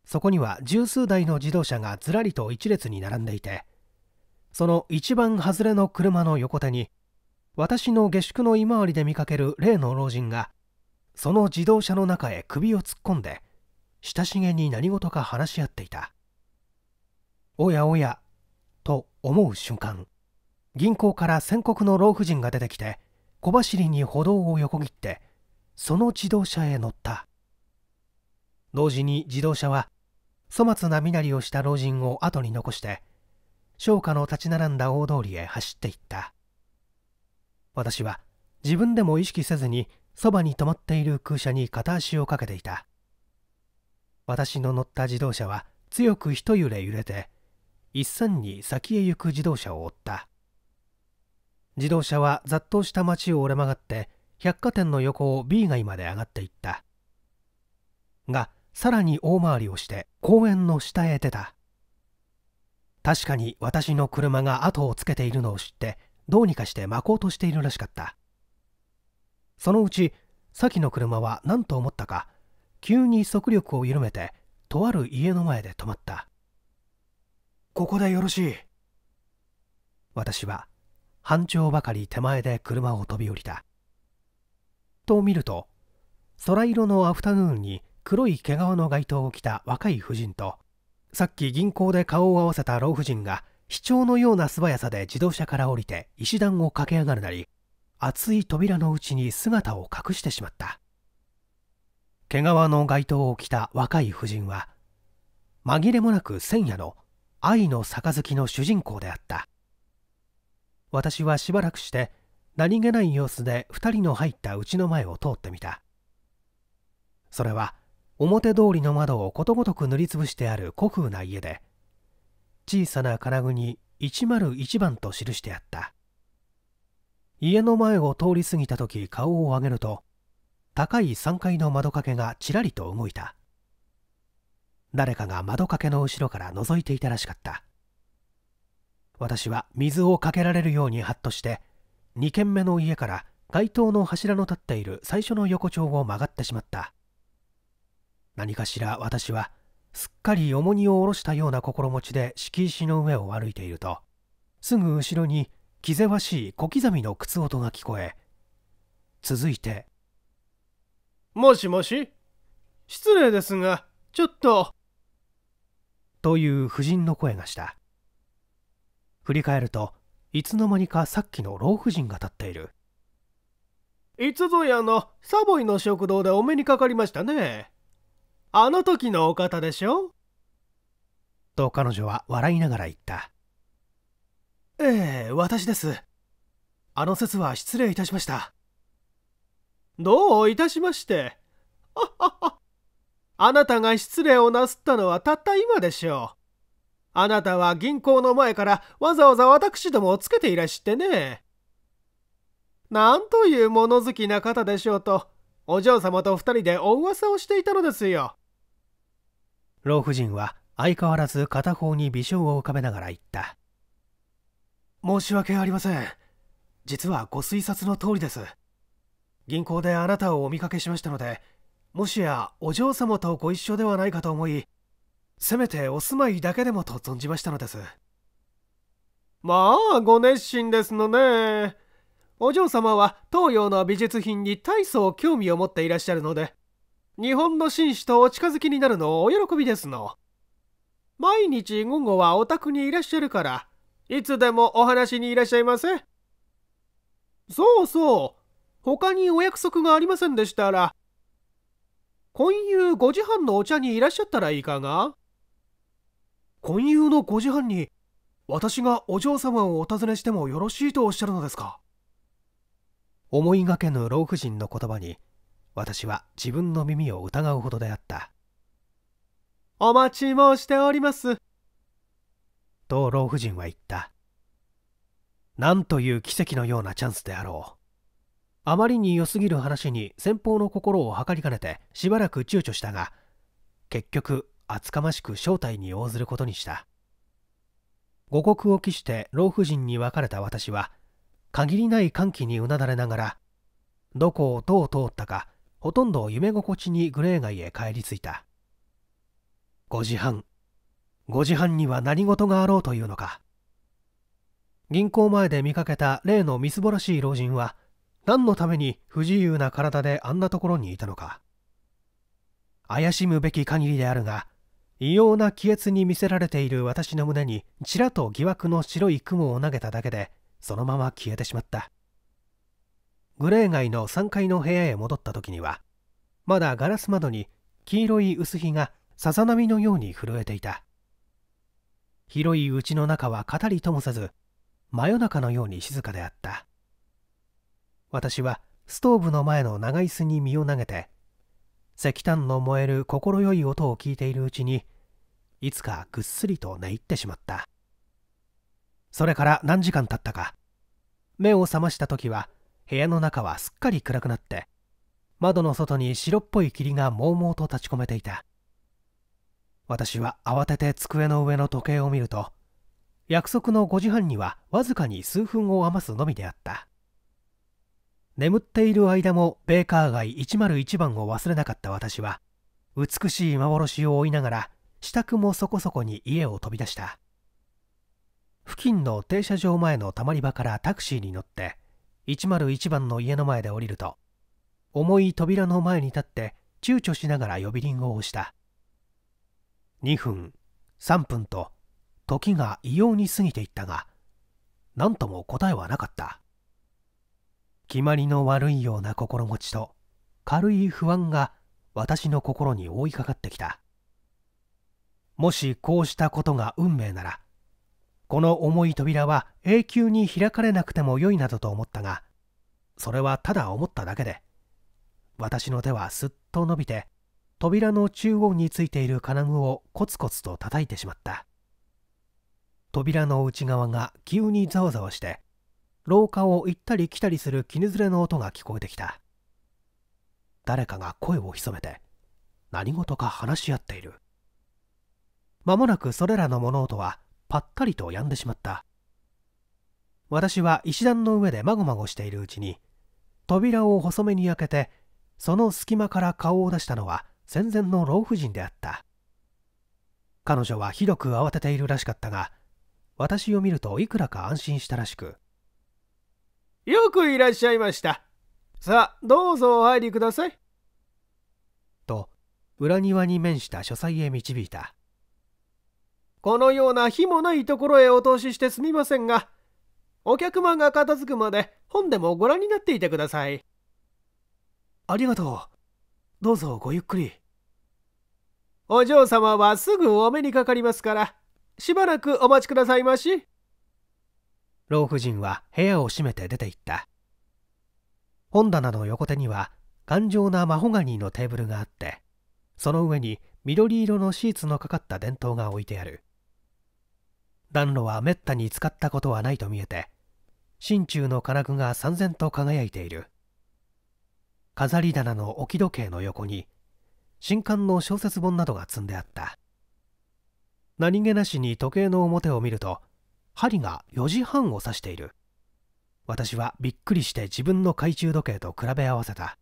そこには十数台の自動車がずらりと一列に並んでいてその一番外れの車の横手に私の下宿の居回りで見かける例の老人がその自動車の中へ首を突っ込んで親しげに何事か話し合っていたおやおやと思う瞬間銀行から宣告の老婦人が出てきて小走りに歩道を横切ってその自動車へ乗った同時に自動車は粗末な身なりをした老人を後に残して商家の立ち並んだ大通りへ走っていった私は自分でも意識せずにそばに止まっている空車に片足をかけていた私の乗った自動車は強く一揺れ揺れて一寸に先へ行く自動車を追った自動車は雑踏した街を折れ曲がって百貨店の横を B 街まで上がっていったがさらに大回りをして公園の下へ出た確かに私の車が後をつけているのを知ってどうにかして巻こうとしているらしかったそのうち先の車は何と思ったか急に速力を緩めてとある家の前で止まったここでよろしい私は半丁ばかり手前で車を飛び降りたと見ると空色のアフタヌーンに黒い毛皮の街灯を着た若い婦人とさっき銀行で顔を合わせた老婦人が非調のような素早さで自動車から降りて石段を駆け上がるなり厚い扉の内に姿を隠してしまった毛皮の街灯を着た若い婦人は紛れもなく千夜の愛の杯の主人公であった私はしばらくして何気ない様子で2人の入ったうちの前を通ってみたそれは表通りの窓をことごとく塗りつぶしてある古風な家で小さな金具に101番と記してあった家の前を通り過ぎた時顔を上げると高い3階の窓掛けがちらりと動いた誰かが窓掛けの後ろから覗いていたらしかった私は水をかけられるようにハッとして2軒目の家から街灯の柱の立っている最初の横丁を曲がってしまった何かしら私はすっかり重荷を下ろしたような心持ちで敷石の上を歩いているとすぐ後ろに気ぜわしい小刻みの靴音が聞こえ続いてもしもし失礼ですが、ちょっと。という夫人の声がした。振り返ると、いつの間にかさっきの老婦人が立っている。いつぞやのサボイの食堂でお目にかかりましたね。あの時のお方でしょと彼女は笑いながら言った。ええ、私です。あの説は失礼いたしました。どういたしまして。あなたが失礼をなすったのはたった今でしょう。あなたは銀行の前からわざわざ私どもをつけていらしてね。なんという物好きな方でしょうと、お嬢様と二人でお噂をしていたのですよ。老婦人は相変わらず片方に微笑を浮かべながら言った。申し訳ありません。実はご推察の通りです。銀行であなたをお見かけしましたのでもしやお嬢様とご一緒ではないかと思いせめてお住まいだけでもと存じましたのですまあご熱心ですのねお嬢様は東洋の美術品に大層興味を持っていらっしゃるので日本の紳士とお近づきになるのをお喜びですの毎日午後はお宅にいらっしゃるからいつでもお話にいらっしゃいませそうそう他にお約束がありませんでしたら、今夕5時半のお茶にいらっしゃったらいかが今夕の5時半に、私がお嬢様をお尋ねしてもよろしいとおっしゃるのですか思いがけぬ老婦人の言葉に、私は自分の耳を疑うほどであった。お待ち申しております。と老婦人は言った。なんという奇跡のようなチャンスであろう。あまりに良すぎる話に先方の心を測りかねてしばらく躊躇したが結局厚かましく正体に応ずることにした五穀を期して老婦人に別れた私は限りない歓喜にうなだれながらどこをどう通ったかほとんど夢心地にグレー街へ帰り着いた5時半5時半には何事があろうというのか銀行前で見かけた例のみすぼらしい老人は何のために不自由な体であんなところにいたのか怪しむべき限りであるが異様な気圧に見せられている私の胸にちらと疑惑の白い雲を投げただけでそのまま消えてしまったグレー街の3階の部屋へ戻った時にはまだガラス窓に黄色い薄日がさざ波のように震えていた広いうちの中は語りともせず真夜中のように静かであった私はストーブの前の長椅子に身を投げて石炭の燃える快い音を聞いているうちにいつかぐっすりと寝入ってしまったそれから何時間経ったか目を覚ました時は部屋の中はすっかり暗くなって窓の外に白っぽい霧がもうもうと立ち込めていた私は慌てて机の上の時計を見ると約束の5時半にはわずかに数分を余すのみであった眠っている間もベーカー街101番を忘れなかった私は美しい幻を追いながら支度もそこそこに家を飛び出した付近の停車場前のたまり場からタクシーに乗って101番の家の前で降りると重い扉の前に立って躊躇しながら呼び鈴を押した2分3分と時が異様に過ぎていったが何とも答えはなかった決まりの悪いような心持ちと軽い不安が私の心に覆いかかってきたもしこうしたことが運命ならこの重い扉は永久に開かれなくてもよいなどと思ったがそれはただ思っただけで私の手はすっと伸びて扉の中央についている金具をコツコツと叩いてしまった扉の内側が急にざわざわして廊下を行ったり来たりする絹ずれの音が聞こえてきた誰かが声を潜めて何事か話し合っている間もなくそれらの物音はぱったりと止んでしまった私は石段の上でまごまごしているうちに扉を細めに開けてその隙間から顔を出したのは戦前の老婦人であった彼女はひどく慌てているらしかったが私を見るといくらか安心したらしくよくいらっしゃいました。さあ、どうぞお入りください。と、裏庭に面した書斎へ導いた。このような火もないところへお通ししてすみませんが、お客間が片付くまで本でもご覧になっていてください。ありがとう。どうぞごゆっくり。お嬢様はすぐお目にかかりますから、しばらくお待ちくださいまし。老婦人は部屋を閉めて出て行った本棚の横手には頑丈なマホガニーのテーブルがあってその上に緑色のシーツのかかった電灯が置いてある暖炉はめったに使ったことはないと見えて心中の金具が三然と輝いている飾り棚の置き時計の横に新刊の小説本などが積んであった何気なしに時計の表を見ると針が4時半を指している私はびっくりして自分の懐中時計と比べ合わせた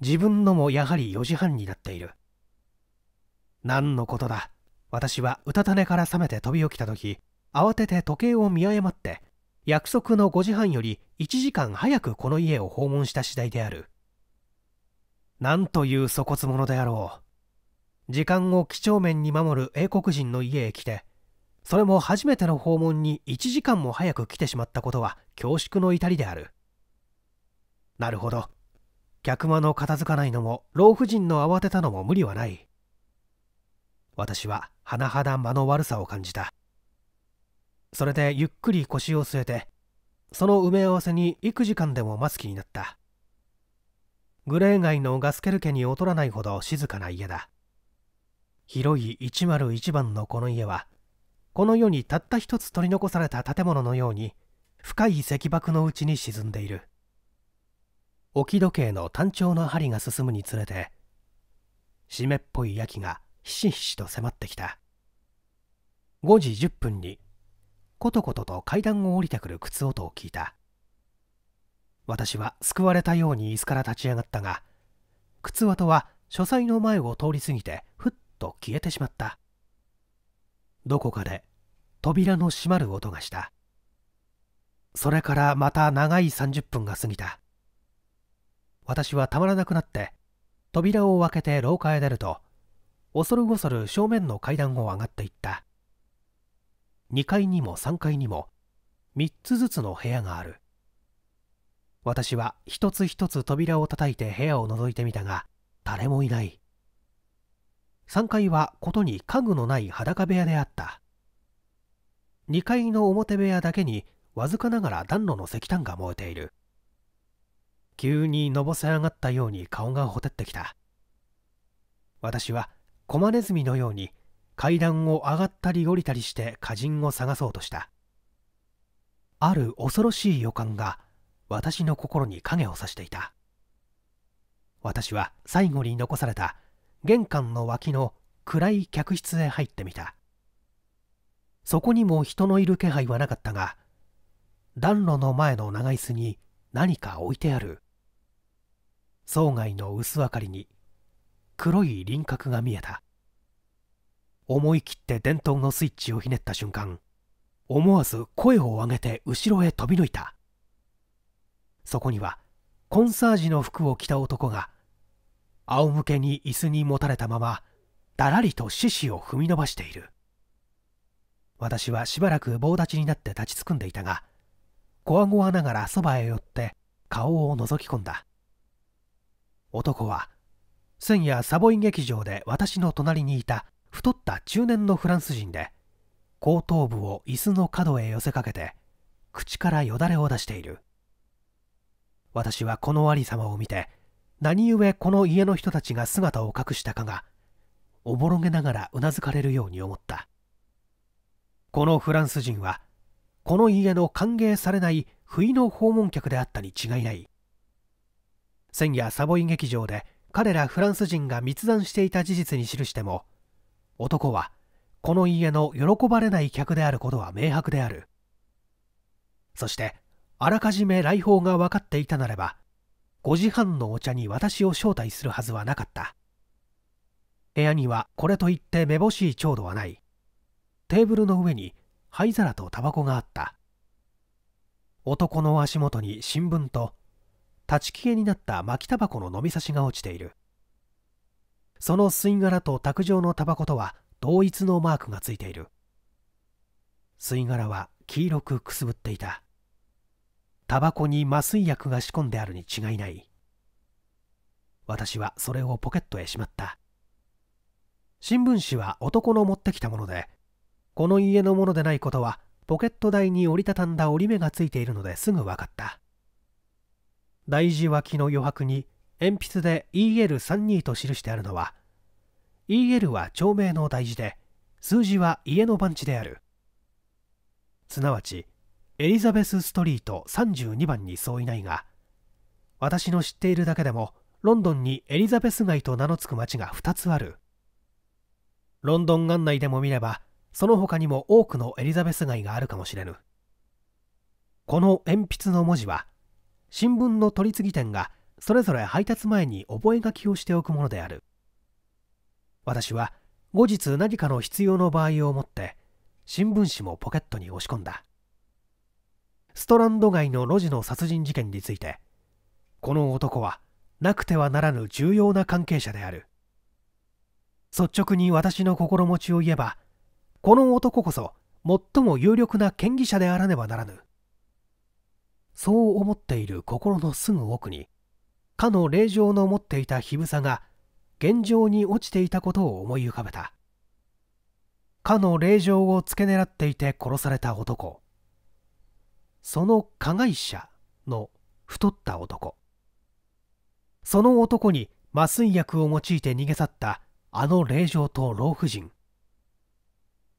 自分のもやはり4時半になっている何のことだ私はうたた寝から覚めて飛び起きた時慌てて時計を見誤って約束の5時半より1時間早くこの家を訪問した次第であるなんという粗骨者であろう時間を几帳面に守る英国人の家へ来てそれも初めての訪問に1時間も早く来てしまったことは恐縮の至りであるなるほど客間の片付かないのも老婦人の慌てたのも無理はない私は甚だ間の悪さを感じたそれでゆっくり腰を据えてその埋め合わせに幾時間でも待つ気になったグレー街のガスケル家に劣らないほど静かな家だ広い101番のこの家はこの世にたった一つ取り残された建物のように深い石爆のうちに沈んでいる置き時計の単調な針が進むにつれて湿っぽい焼きがひしひしと迫ってきた5時10分にコトコトと階段を降りてくる靴音を聞いた私は救われたように椅子から立ち上がったが靴跡は書斎の前を通り過ぎてふっと消えてしまったどこかで扉の閉まる音がしたそれからまた長い30分が過ぎた私はたまらなくなって扉を開けて廊下へ出ると恐る恐る正面の階段を上がっていった2階にも3階にも3つずつの部屋がある私は一つ一つ扉を叩いて部屋を覗いてみたが誰もいない3階はことに家具のない裸部屋であった2階の表部屋だけにわずかながら暖炉の石炭が燃えている急にのぼせ上がったように顔がほてってきた私はコマネズミのように階段を上がったり下りたりして花人を探そうとしたある恐ろしい予感が私の心に影をさしていた私は最後に残された玄関の脇の暗い客室へ入ってみたそこにも人のいる気配はなかったが暖炉の前の長椅子に何か置いてある窓外の薄明かりに黒い輪郭が見えた思い切って電灯のスイッチをひねった瞬間思わず声を上げて後ろへ飛び抜いたそこにはコンサージの服を着た男が仰向けに椅子にもたれたままだらりと獅子を踏み伸ばしている私はしばらく棒立ちになって立ちすくんでいたがこわごわながらそばへ寄って顔を覗き込んだ男は先夜サボイ劇場で私の隣にいた太った中年のフランス人で後頭部を椅子の角へ寄せかけて口からよだれを出している私はこのありさまを見て何故この家の人たちが姿を隠したかがおぼろげながらうなずかれるように思ったこのフランス人はこの家の歓迎されない不意の訪問客であったに違いない先夜サボイ劇場で彼らフランス人が密談していた事実に記しても男はこの家の喜ばれない客であることは明白であるそしてあらかじめ来訪が分かっていたならば5時半のお茶に私を招待するはずはなかった部屋にはこれといってめぼしい調度はないテーブルの上に灰皿とタバコがあった男の足元に新聞と立ち消えになった巻きタバコの飲み差しが落ちているその吸い殻と卓上のタバコとは同一のマークがついている吸い殻は黄色くくすぶっていたタバコに麻酔薬が仕込んであるに違いない私はそれをポケットへしまった新聞紙は男の持ってきたものでこの家のものでないことはポケット台に折りたたんだ折り目がついているのですぐ分かった大事脇の余白に鉛筆で EL32 と記してあるのは EL は町名の大事で数字は家の番地であるすなわちエリザベス・ストリート32番にそういないが私の知っているだけでもロンドンにエリザベス街と名の付く街が2つあるロンドン案内でも見ればその他にも多くのエリザベス街があるかもしれぬこの鉛筆の文字は新聞の取り次ぎ店がそれぞれ配達前に覚書をしておくものである私は後日何かの必要の場合をもって新聞紙もポケットに押し込んだストランド街の路地の殺人事件についてこの男はなくてはならぬ重要な関係者である率直に私の心持ちを言えばこの男こそ最も有力な権疑者であらねばならぬそう思っている心のすぐ奥にかの霊場の持っていた火房が現状に落ちていたことを思い浮かべたかの霊場を付け狙っていて殺された男その加害者の太った男その男に麻酔薬を用いて逃げ去ったあの令嬢と老婦人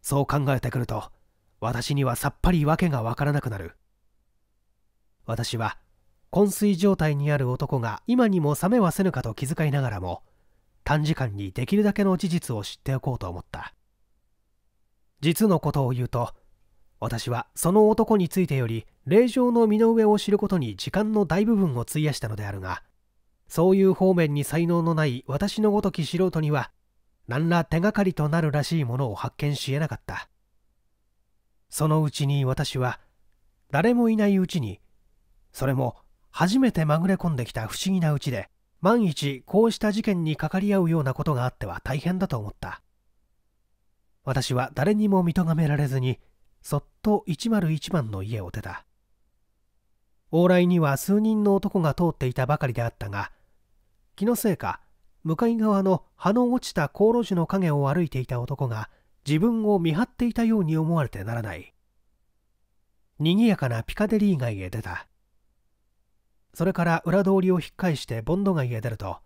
そう考えてくると私にはさっぱり訳がわからなくなる私は昏睡状態にある男が今にも覚めはせぬかと気遣いながらも短時間にできるだけの事実を知っておこうと思った実のことを言うと私はその男についてより令状の身の上を知ることに時間の大部分を費やしたのであるがそういう方面に才能のない私のごとき素人には何ら手がかりとなるらしいものを発見しえなかったそのうちに私は誰もいないうちにそれも初めてまぐれ込んできた不思議なうちで万一こうした事件にかかり合うようなことがあっては大変だと思った私は誰にも見とがめられずにそっと101番の家を出た往来には数人の男が通っていたばかりであったが気のせいか向かい側の葉の落ちた航路樹の影を歩いていた男が自分を見張っていたように思われてならない賑やかなピカデリー街へ出たそれから裏通りを引っ返してボンド街へ出ると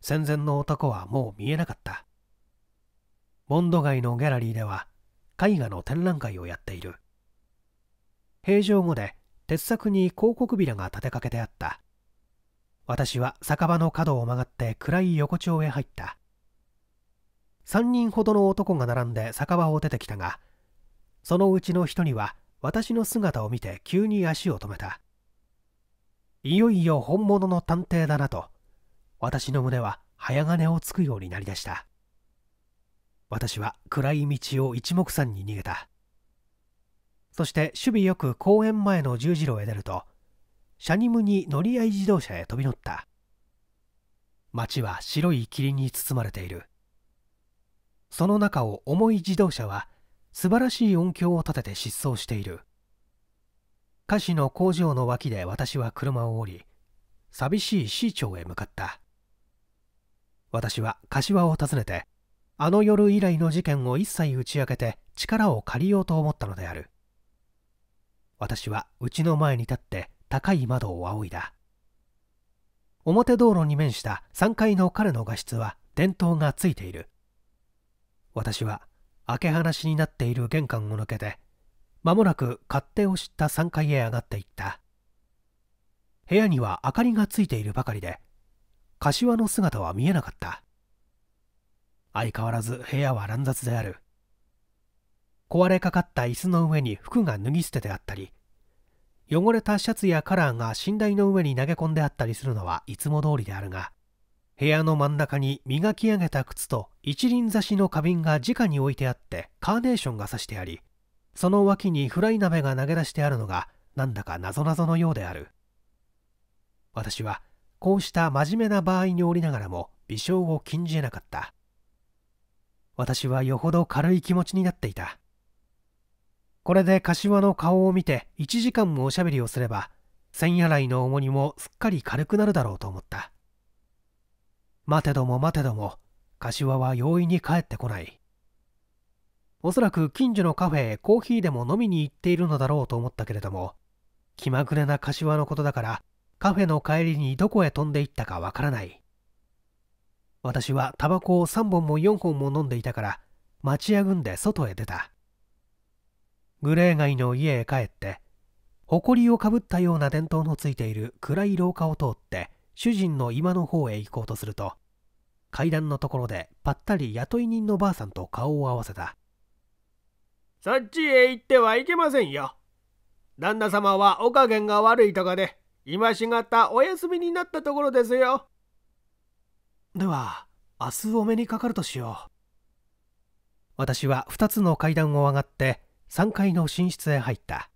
戦前の男はもう見えなかったボンド街のギャラリーでは絵画の展覧会をやっている平常後で鉄柵に広告ビラが立てかけてあった私は酒場の角を曲がって暗い横丁へ入った3人ほどの男が並んで酒場を出てきたがそのうちの1人は私の姿を見て急に足を止めたいよいよ本物の探偵だなと私の胸は早金をつくようになりだした私は暗い道を一目散に逃げたそして守備よく公園前の十字路へ出るとシャニムに乗り合い自動車へ飛び乗った街は白い霧に包まれているその中を重い自動車は素晴らしい音響を立てて疾走している菓子の工場の脇で私は車を降り寂しい市町へ向かった私は柏を訪ねてあの夜以来の事件を一切打ち明けて力を借りようと思ったのである私は家の前に立って高い窓を仰いだ表道路に面した3階の彼の画室は電灯がついている私は開け放しになっている玄関を抜けて間もなく勝手を知った3階へ上がっていった部屋には明かりがついているばかりで柏の姿は見えなかった相変わらず部屋は乱雑である壊れかかった椅子の上に服が脱ぎ捨ててあったり汚れたシャツやカラーが寝台の上に投げ込んであったりするのはいつも通りであるが部屋の真ん中に磨き上げた靴と一輪挿しの花瓶が直に置いてあってカーネーションが挿してありその脇にフライ鍋が投げ出してあるのがなんだかなぞなぞのようである私はこうした真面目な場合におりながらも微笑を禁じえなかった私はよほど軽い気持ちになっていたこれで柏の顔を見て1時間もおしゃべりをすれば千夜いの重荷もすっかり軽くなるだろうと思った待てども待てども柏は容易に帰ってこないおそらく近所のカフェへコーヒーでも飲みに行っているのだろうと思ったけれども気まぐれな柏のことだからカフェの帰りにどこへ飛んでいったかわからない私はタバコを3本も4本も飲んでいたから待ちあぐんで外へ出たグレー街の家へ帰って埃をかぶったような伝統のついている暗い廊下を通って主人の居間の方へ行こうとすると階段のところでぱったり雇い人のばあさんと顔を合わせたそっちへ行ってはいけませんよ旦那様はお加減が悪いとかで今しがたお休みになったところですよでは明日お目にかかるとしよう私は2つの階段を上がって3階の寝室へ入った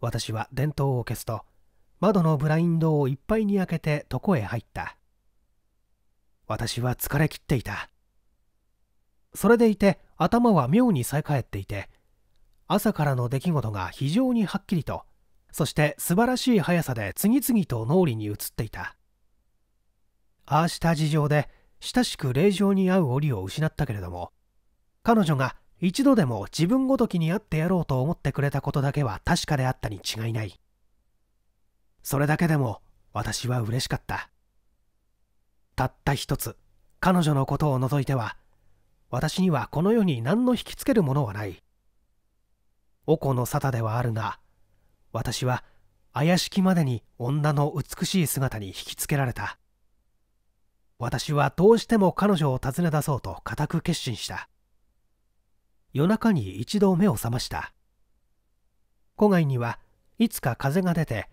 私は電灯を消すと窓のブラインドをいっぱいに開けて床へ入った私は疲れきっていたそれでいて頭は妙にさええっていて朝からの出来事が非常にはっきりとそして素晴らしい速さで次々と脳裏に移っていたああした事情で親しく令嬢に会う折を失ったけれども彼女が一度でも自分ごときに会ってやろうと思ってくれたことだけは確かであったに違いないそれだけでも私は嬉しかったたった一つ彼女のことを除いては私にはこの世に何の引きつけるものはないおこの沙汰ではあるが私は怪しきまでに女の美しい姿に引きつけられた私はどうしても彼女を訪ね出そうと固く決心した夜中に一度目を覚ました戸外にはいつか風が出て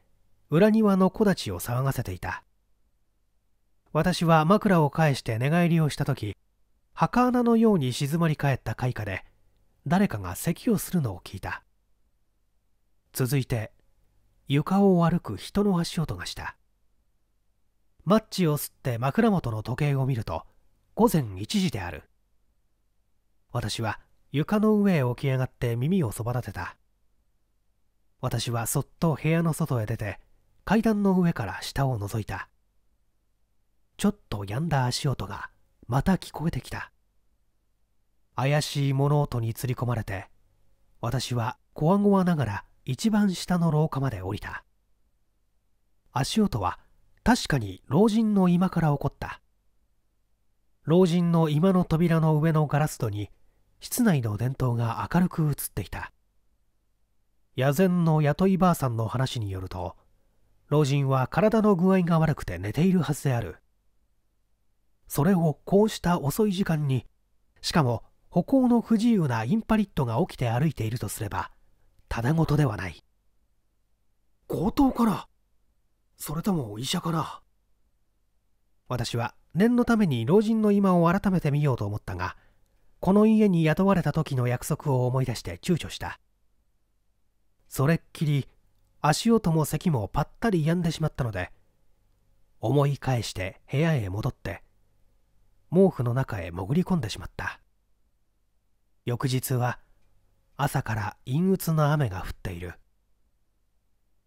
裏庭の木立を騒がせていた私は枕を返して寝返りをした時墓穴のように静まり返った開花で誰かが咳をするのを聞いた続いて床を歩く人の足音がしたマッチを吸って枕元の時計を見ると午前1時である私は床の上へ起き上がって耳をそば立てた私はそっと部屋の外へ出て階段の上から下を覗いたちょっと病んだ足音がまた聞こえてきた怪しい物音につり込まれて私はこわごわながら一番下の廊下まで降りた足音は確かに老人の今から起こった老人の今の扉の上のガラス戸に室内の電灯が明るく映っていた野前の雇いばあさんの話によると老人は体の具合が悪くて寝ているはずであるそれをこうした遅い時間にしかも歩行の不自由なインパリットが起きて歩いているとすればただごとではない強盗からそれとも医者かな私は念のために老人の今を改めて見ようと思ったがこの家に雇われた時の約束を思い出して躊躇したそれっきり足音も咳もぱったり止んでしまったので思い返して部屋へ戻って毛布の中へ潜り込んでしまった翌日は朝から陰鬱な雨が降っている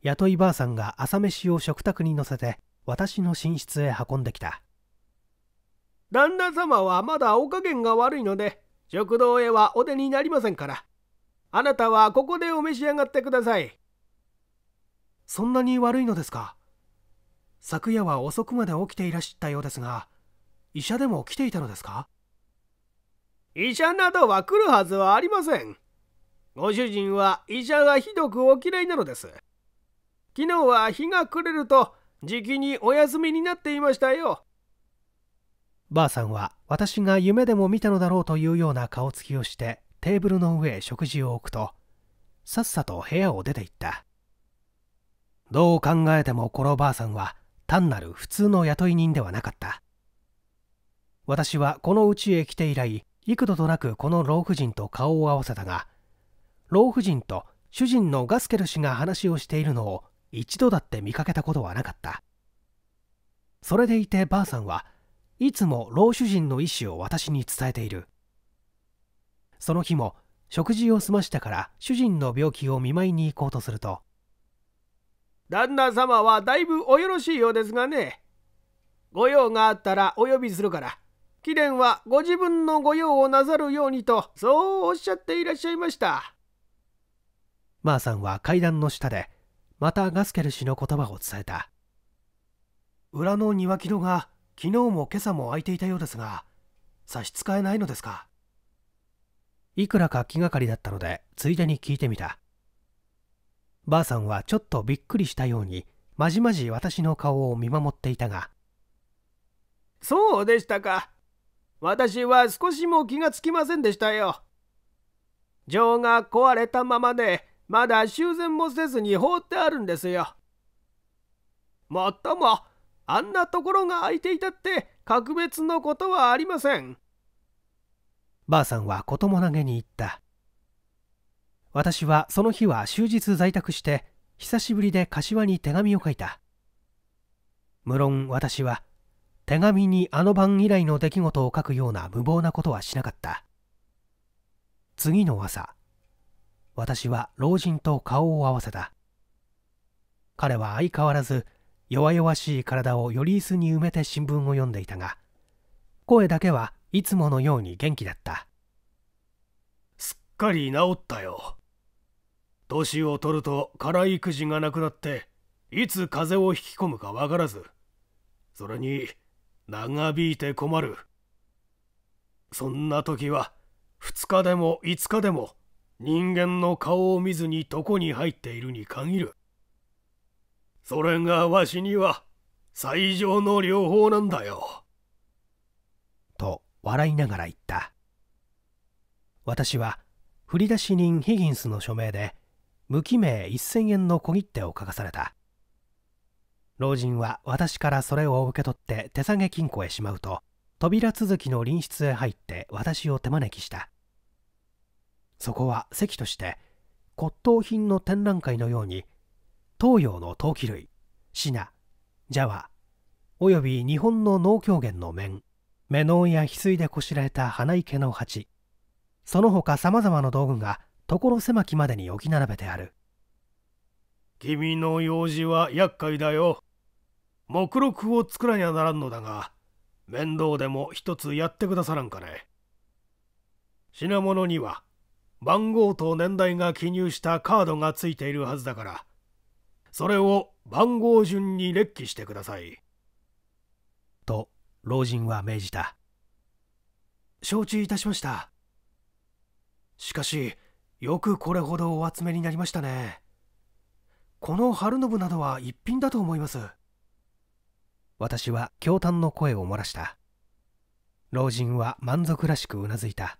雇いばあさんが朝飯を食卓に乗せて私の寝室へ運んできた旦那様はまだお加減が悪いので食堂へはお出になりませんからあなたはここでお召し上がってくださいそんなに悪いのですか昨夜は遅くまで起きていらしたようですが医者でも来ていたのですか医者などは来るはずはありませんご主人は医者がひどくお嫌いなのです昨日は日が暮れるとじきにお休みになっていましたよ。ばあさんは私が夢でも見たのだろうというような顔つきをしてテーブルの上へ食事を置くとさっさと部屋を出て行ったどう考えてもこのばあさんは単なる普通の雇い人ではなかった私はこの家へ来て以来幾度となくこの老婦人と顔を合わせたが老婦人と主人のガスケル氏が話をしているのを一度だって見かけたことはなかったそれでいてばあさんはいつも老主人の意思を私に伝えているその日も食事を済ましたから主人の病気を見舞いに行こうとすると旦那様はだいぶおよろしいようですがねご用があったらお呼びするから貴殿はご自分の御用をなさるようにとそうおっしゃっていらっしゃいましたまあさんは階段の下でまたガスケル氏の言葉を伝えた裏の庭木戸が昨日も今朝も開いていたようですが差し支えないのですかいくらか気がかりだったのでついでに聞いてみたばあさんはちょっとびっくりしたようにまじまじ私の顔を見守っていたがそうでしたか私は少しも気がつきませんでしたよ情が壊れたままでまだ修繕もせずに放ってあるんですよ。もっとも、あんなところが空いていたって格別のことはありません。ばあさんは子供投げに行った。私はその日は終日在宅して、久しぶりで柏に手紙を書いた。無論私は、手紙にあの晩以来の出来事を書くような無謀なことはしなかった。次の朝、私は老人と顔を合わせた彼は相変わらず弱々しい体をより椅子に埋めて新聞を読んでいたが声だけはいつものように元気だったすっかり治ったよ年を取ると辛いくじがなくなっていつ風邪を引き込むかわからずそれに長引いて困るそんな時は2日でも5日でも人間の顔を見ずに床に入っているに限るそれがわしには最上の両方なんだよと笑いながら言った私は振り出し人ヒギンスの署名で無記名1000円の小切手を書かされた老人は私からそれを受け取って手提げ金庫へしまうと扉続きの隣室へ入って私を手招きしたそこは席として骨董品の展覧会のように東洋の陶器類シナジャワおよび日本の農狂言の面メノンや翡翠でこしらえた花池の鉢その他さまざまな道具が所狭きまでに置き並べてある君の用事は厄介だよ目録を作らにゃならんのだが面倒でも一つやってくださらんかね品物には番号と年代が記入したカードがついているはずだからそれを番号順に列記してくださいと老人は命じた承知いたしましたしかしよくこれほどお集めになりましたねこの春信などは一品だと思います私は驚嘆の声を漏らした老人は満足らしくうなずいた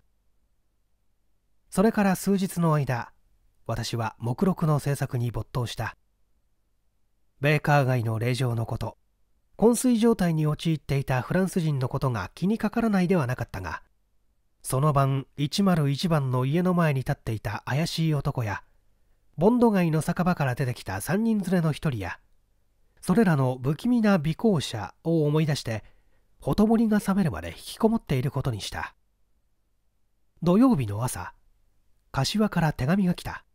それから数日の間私は目録の制作に没頭したベーカー街の霊場のこと昏睡状態に陥っていたフランス人のことが気にかからないではなかったがその晩101番の家の前に立っていた怪しい男やボンド街の酒場から出てきた3人連れの1人やそれらの不気味な尾行者を思い出してほとぼりが冷めるまで引きこもっていることにした土曜日の朝柏から手紙が来た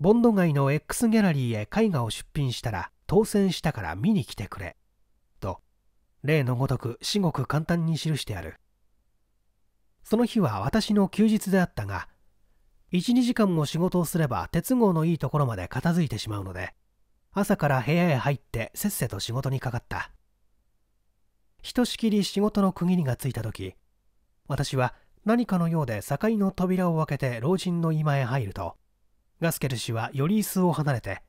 ボンド街の X ギャラリーへ絵画を出品したら当選したから見に来てくれと例のごとく至極簡単に記してあるその日は私の休日であったが12時間も仕事をすれば鉄号のいいところまで片付いてしまうので朝から部屋へ入ってせっせと仕事にかかったひとしきり仕事の区切りがついた時私は何かのようで境の扉を開けて老人の居間へ入るとガスケル氏はより椅子を離れて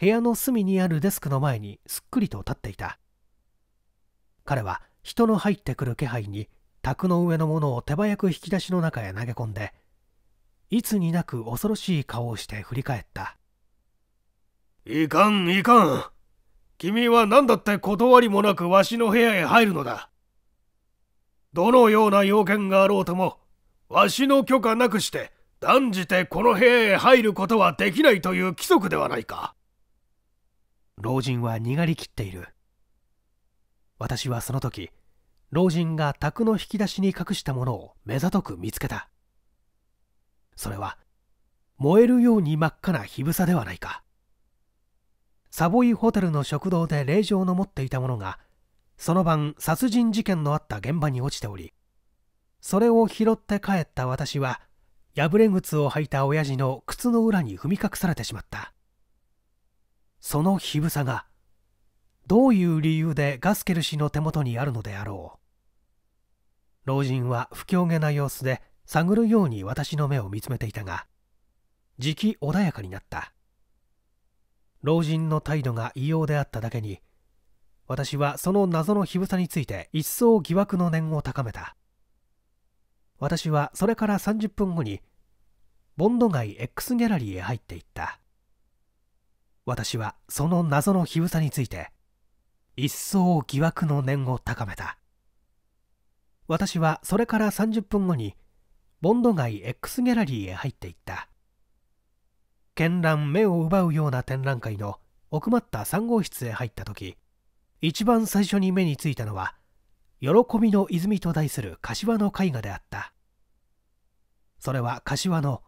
部屋の隅にあるデスクの前にすっくりと立っていた彼は人の入ってくる気配に卓の上のものを手早く引き出しの中へ投げ込んでいつになく恐ろしい顔をして振り返ったいかんいかん君は何だって断りもなくわしの部屋へ入るのだどのような要件があろうとも、わしの許可なくして、断じてこの部屋へ入ることはできないという規則ではないか。老人は逃がりきっている。私はその時、老人が宅の引き出しに隠したものを目ざとく見つけた。それは、燃えるように真っ赤な火房ではないか。サボイホテルの食堂で令状の持っていたものがその晩殺人事件のあった現場に落ちておりそれを拾って帰った私は破れ靴を履いた親父の靴の裏に踏み隠されてしまったその火さがどういう理由でガスケル氏の手元にあるのであろう老人は不況げな様子で探るように私の目を見つめていたがじき穏やかになった老人の態度が異様であっただけに私はその謎の火蓋について一層疑惑の念を高めた私はそれから30分後にボンド街 X ギャラリーへ入っていった私はその謎の火蓋について一層疑惑の念を高めた私はそれから30分後にボンド街 X ギャラリーへ入っていった絢爛目を奪うような展覧会の奥まった3号室へ入った時一番最初に目についたのは「喜びの泉」と題する柏の絵画であったそれは柏の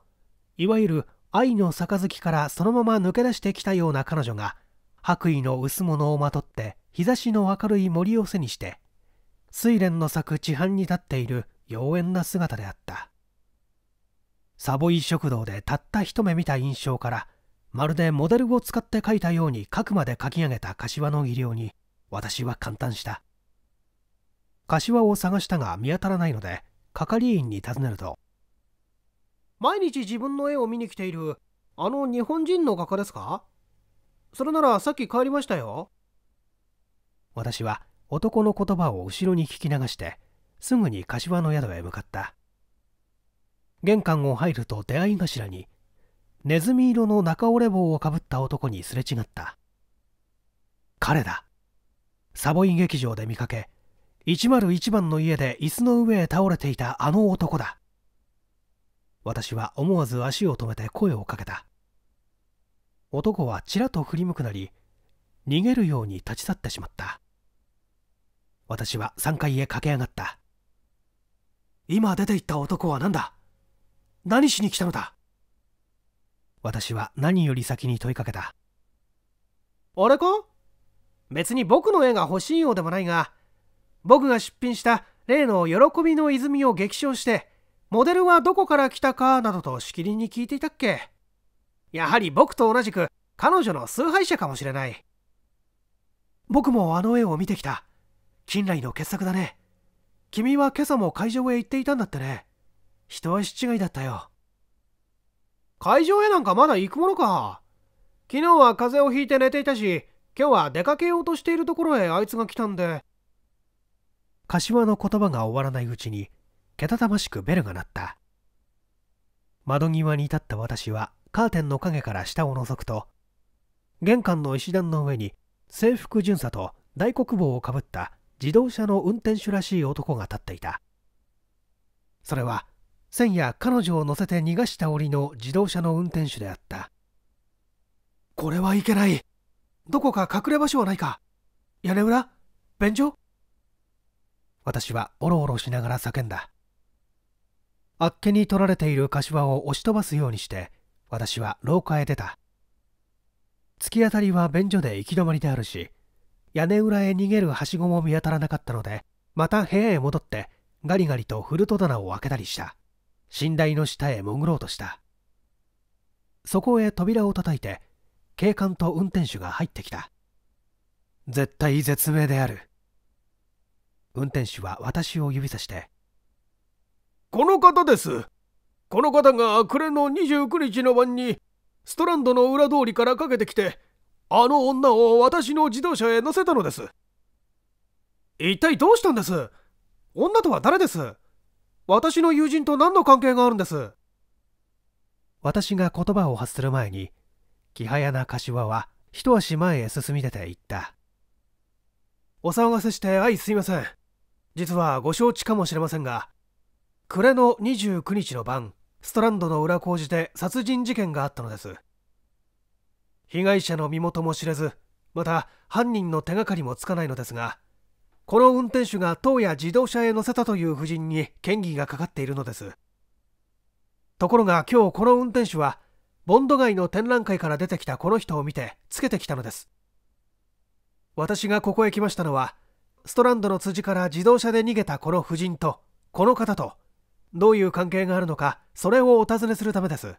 いわゆる愛の杯からそのまま抜け出してきたような彼女が白衣の薄物をまとって日差しの明るい森を背にして睡蓮の咲く地畔に立っている妖艶な姿であったサボイ食堂でたった一目見た印象からまるでモデルを使って描いたように描くまで描き上げた柏の技量に私は感嘆した柏を探したが見当たらないので係員に尋ねると毎日自分の絵を見に来ているあの日本人の画家ですかそれならさっき帰りましたよ私は男の言葉を後ろに聞き流してすぐに柏の宿へ向かった玄関を入ると出会い頭にネズミ色の中折れ棒をかぶった男にすれ違った彼だサボイ劇場で見かけ101番の家で椅子の上へ倒れていたあの男だ私は思わず足を止めて声をかけた男はちらっと振り向くなり逃げるように立ち去ってしまった私は3階へ駆け上がった今出て行った男は何だ何しに来たのだ私は何より先に問いかけたあれか別に僕の絵が欲しいようでもないが、僕が出品した例の喜びの泉を激賞して、モデルはどこから来たかなどとしきりに聞いていたっけ。やはり僕と同じく彼女の崇拝者かもしれない。僕もあの絵を見てきた。近来の傑作だね。君は今朝も会場へ行っていたんだってね。一足違いだったよ。会場へなんかまだ行くものか。昨日は風邪をひいて寝ていたし、今日は出かけようとしているところへあいつが来たんで柏の言葉が終わらないうちにけたたましくベルが鳴った窓際に立った私はカーテンの陰から下を覗くと玄関の石段の上に制服巡査と大黒帽をかぶった自動車の運転手らしい男が立っていたそれは先夜彼女を乗せて逃がした折の自動車の運転手であったこれはいけないどこか隠れ場所はないか屋根裏便所私はおろおろしながら叫んだあっけに取られている柏を押し飛ばすようにして私は廊下へ出た突き当たりは便所で行き止まりであるし屋根裏へ逃げるはしごも見当たらなかったのでまた部屋へ戻ってガリガリと古戸棚を開けたりした寝台の下へ潜ろうとしたそこへ扉を叩いて警官と運転手が入ってきた絶対絶命である運転手は私を指さしてこの方ですこの方が暮れの29日の晩にストランドの裏通りからかけてきてあの女を私の自動車へ乗せたのです一体どうしたんです女とは誰です私の友人と何の関係があるんです私が言葉を発する前に気早な柏は一足前へ進み出て行ったお騒がせしてはいすいません実はご承知かもしれませんが暮れの29日の晩ストランドの裏工事で殺人事件があったのです被害者の身元も知れずまた犯人の手がかりもつかないのですがこの運転手が当や自動車へ乗せたという夫人に嫌疑がかかっているのですところが今日この運転手はボンド街の展覧会から出てきたこの人を見てつけてきたのです私がここへ来ましたのはストランドの辻から自動車で逃げたこの夫人とこの方とどういう関係があるのかそれをお尋ねするためです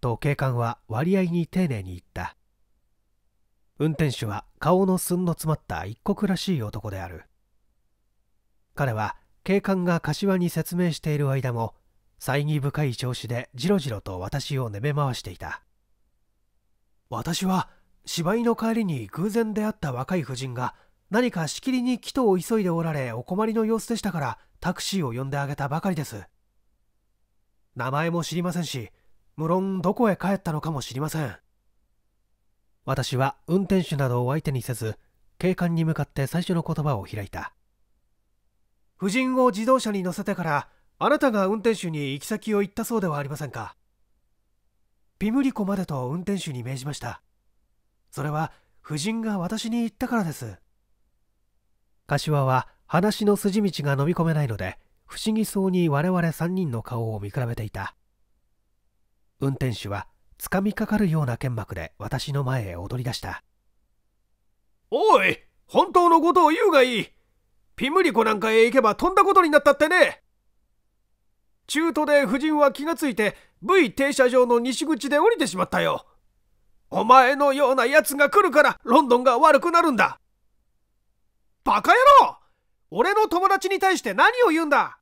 と警官は割合に丁寧に言った運転手は顔の寸の詰まった一国らしい男である彼は警官が柏に説明している間も猜疑深い調子でじろじろと私をねめ回していた私は芝居の帰りに偶然出会った若い婦人が何かしきりに木途を急いでおられお困りの様子でしたからタクシーを呼んであげたばかりです名前も知りませんし無論どこへ帰ったのかも知りません私は運転手などを相手にせず警官に向かって最初の言葉を開いた夫人を自動車に乗せてからあなたが運転手に行き先を言ったそうではありませんかピムリコまでと運転手に命じましたそれは夫人が私に言ったからです柏は話の筋道が飲み込めないので不思議そうに我々3人の顔を見比べていた運転手はつかみかかるような剣幕で私の前へ踊り出したおい本当のことを言うがいいピムリコなんかへ行けばとんだことになったってね中途で夫人は気がついて V 停車場の西口で降りてしまったよ。お前のような奴が来るからロンドンが悪くなるんだ。バカ野郎俺の友達に対して何を言うんだ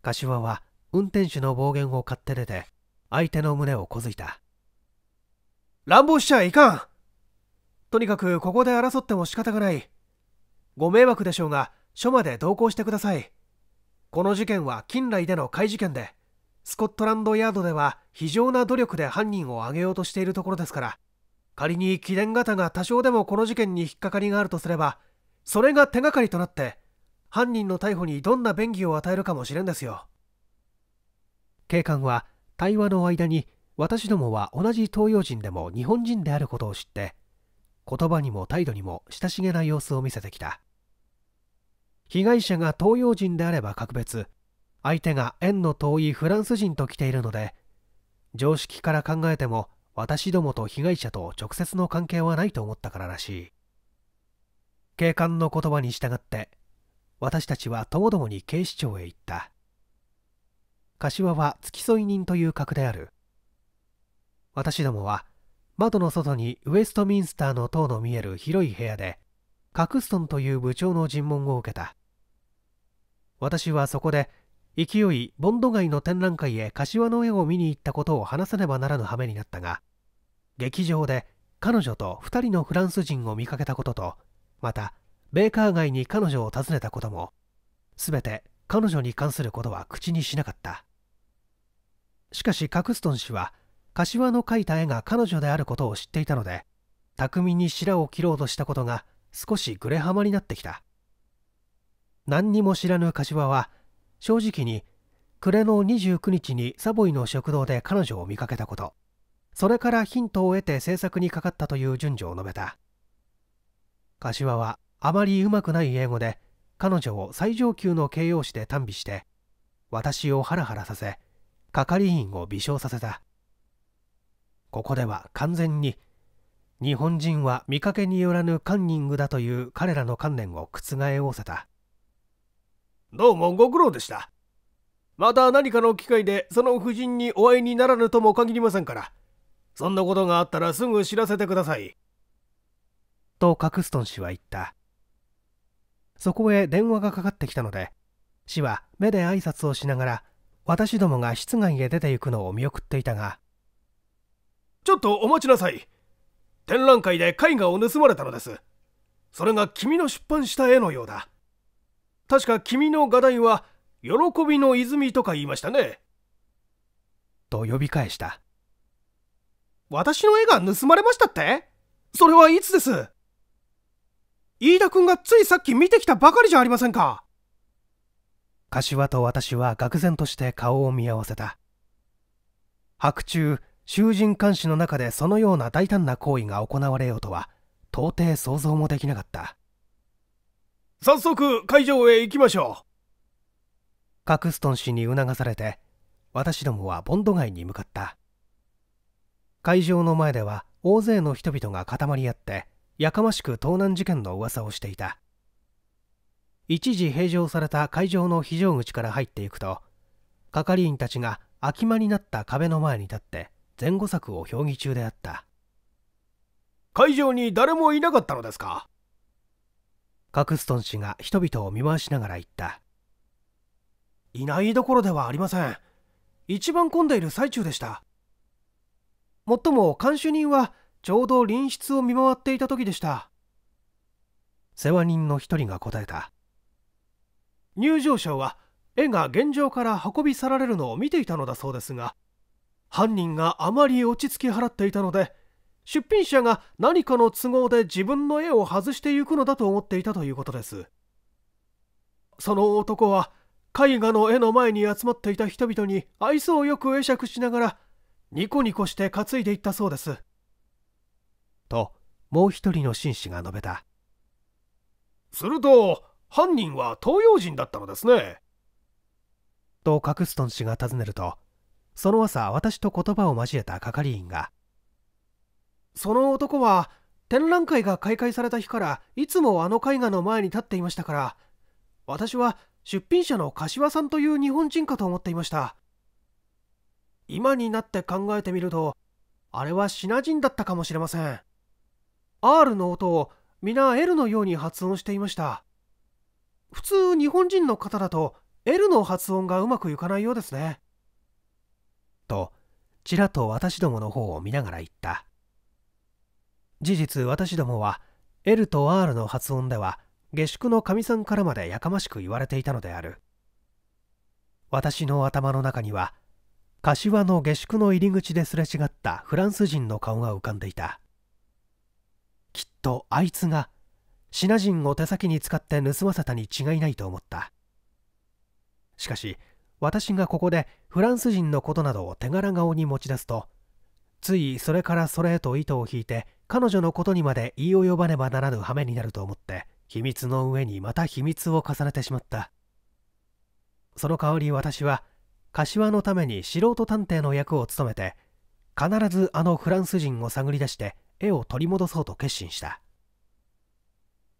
柏は運転手の暴言を買って出て相手の胸をこづいた。乱暴しちゃいかん。とにかくここで争っても仕方がない。ご迷惑でしょうが、署まで同行してください。この事件は近来での怪事件でスコットランドヤードでは非常な努力で犯人を挙げようとしているところですから仮に貴殿方が多少でもこの事件に引っかかりがあるとすればそれが手がかりとなって犯人の逮捕にどんな便宜を与えるかもしれんですよ警官は対話の間に私どもは同じ東洋人でも日本人であることを知って言葉にも態度にも親しげな様子を見せてきた被害者が東洋人であれば格別相手が縁の遠いフランス人と来ているので常識から考えても私どもと被害者と直接の関係はないと思ったかららしい警官の言葉に従って私たちはともどもに警視庁へ行った柏は付き添い人という格である私どもは窓の外にウェストミンスターの塔の見える広い部屋でカクストンという部長の尋問を受けた私はそこで勢いボンド街の展覧会へ柏の絵を見に行ったことを話さねばならぬ羽目になったが劇場で彼女と2人のフランス人を見かけたこととまたベーカー街に彼女を訪ねたことも全て彼女に関することは口にしなかったしかしカクストン氏は柏の描いた絵が彼女であることを知っていたので巧みに白を切ろうとしたことが少しグレハマになってきた何にも知らぬ柏は正直に暮れの29日にサボイの食堂で彼女を見かけたことそれからヒントを得て制作にかかったという順序を述べた柏はあまりうまくない英語で彼女を最上級の形容詞で耽美して私をハラハラさせ係員を微笑させたここでは完全に日本人は見かけによらぬカンニングだという彼らの観念を覆せたどうもご苦労でした。また何かの機会でその夫人にお会いにならぬとも限りませんから、そんなことがあったらすぐ知らせてください。とカクストン氏は言った。そこへ電話がかかってきたので、氏は目で挨拶をしながら、私どもが室外へ出て行くのを見送っていたが、ちょっとお待ちなさい。展覧会で絵画を盗まれたのです。それが君の出版した絵のようだ。確か君の画題は、喜びの泉とか言いましたね。と呼び返した。私の絵が盗まれましたってそれはいつです飯田君がついさっき見てきたばかりじゃありませんか柏と私は愕然として顔を見合わせた白昼囚人監視の中でそのような大胆な行為が行われようとは到底想像もできなかった早速会場へ行きましょうカクストン氏に促されて私どもはボンド街に向かった会場の前では大勢の人々が固まり合ってやかましく盗難事件の噂をしていた一時閉場された会場の非常口から入っていくと係員たちが空き間になった壁の前に立って前後策を評議中であった会場に誰もいなかったのですかカクストン氏が人々を見回しながら言ったいないどころではありません一番混んでいる最中でしたもっとも看守人はちょうど隣室を見回っていた時でした世話人の一人が答えた入場者は絵が現場から運び去られるのを見ていたのだそうですが犯人があまり落ち着き払っていたので出品者が何かの都合で自分の絵を外してゆくのだと思っていたということですその男は絵画の絵の前に集まっていた人々に愛想よく会釈しながらニコニコして担いでいったそうですともう一人の紳士が述べたすると犯人は東洋人だったのですねとカクストン氏が尋ねるとその朝私と言葉を交えた係員がその男は展覧会が開会された日からいつもあの絵画の前に立っていましたから私は出品者の柏さんという日本人かと思っていました今になって考えてみるとあれはシナ人だったかもしれません R の音を皆 L のように発音していました普通日本人の方だと L の発音がうまくいかないようですねとちらと私どもの方を見ながら言った事実私どもは L と R の発音では下宿のかみさんからまでやかましく言われていたのである私の頭の中には柏の下宿の入り口ですれ違ったフランス人の顔が浮かんでいたきっとあいつがシナ人を手先に使って盗ませたに違いないと思ったしかし私がここでフランス人のことなどを手柄顔に持ち出すとついそれからそれへと糸を引いて彼女のことにまで言い及ばねばならぬ羽目になると思って秘密の上にまた秘密を重ねてしまったその代わり私は柏のために素人探偵の役を務めて必ずあのフランス人を探り出して絵を取り戻そうと決心した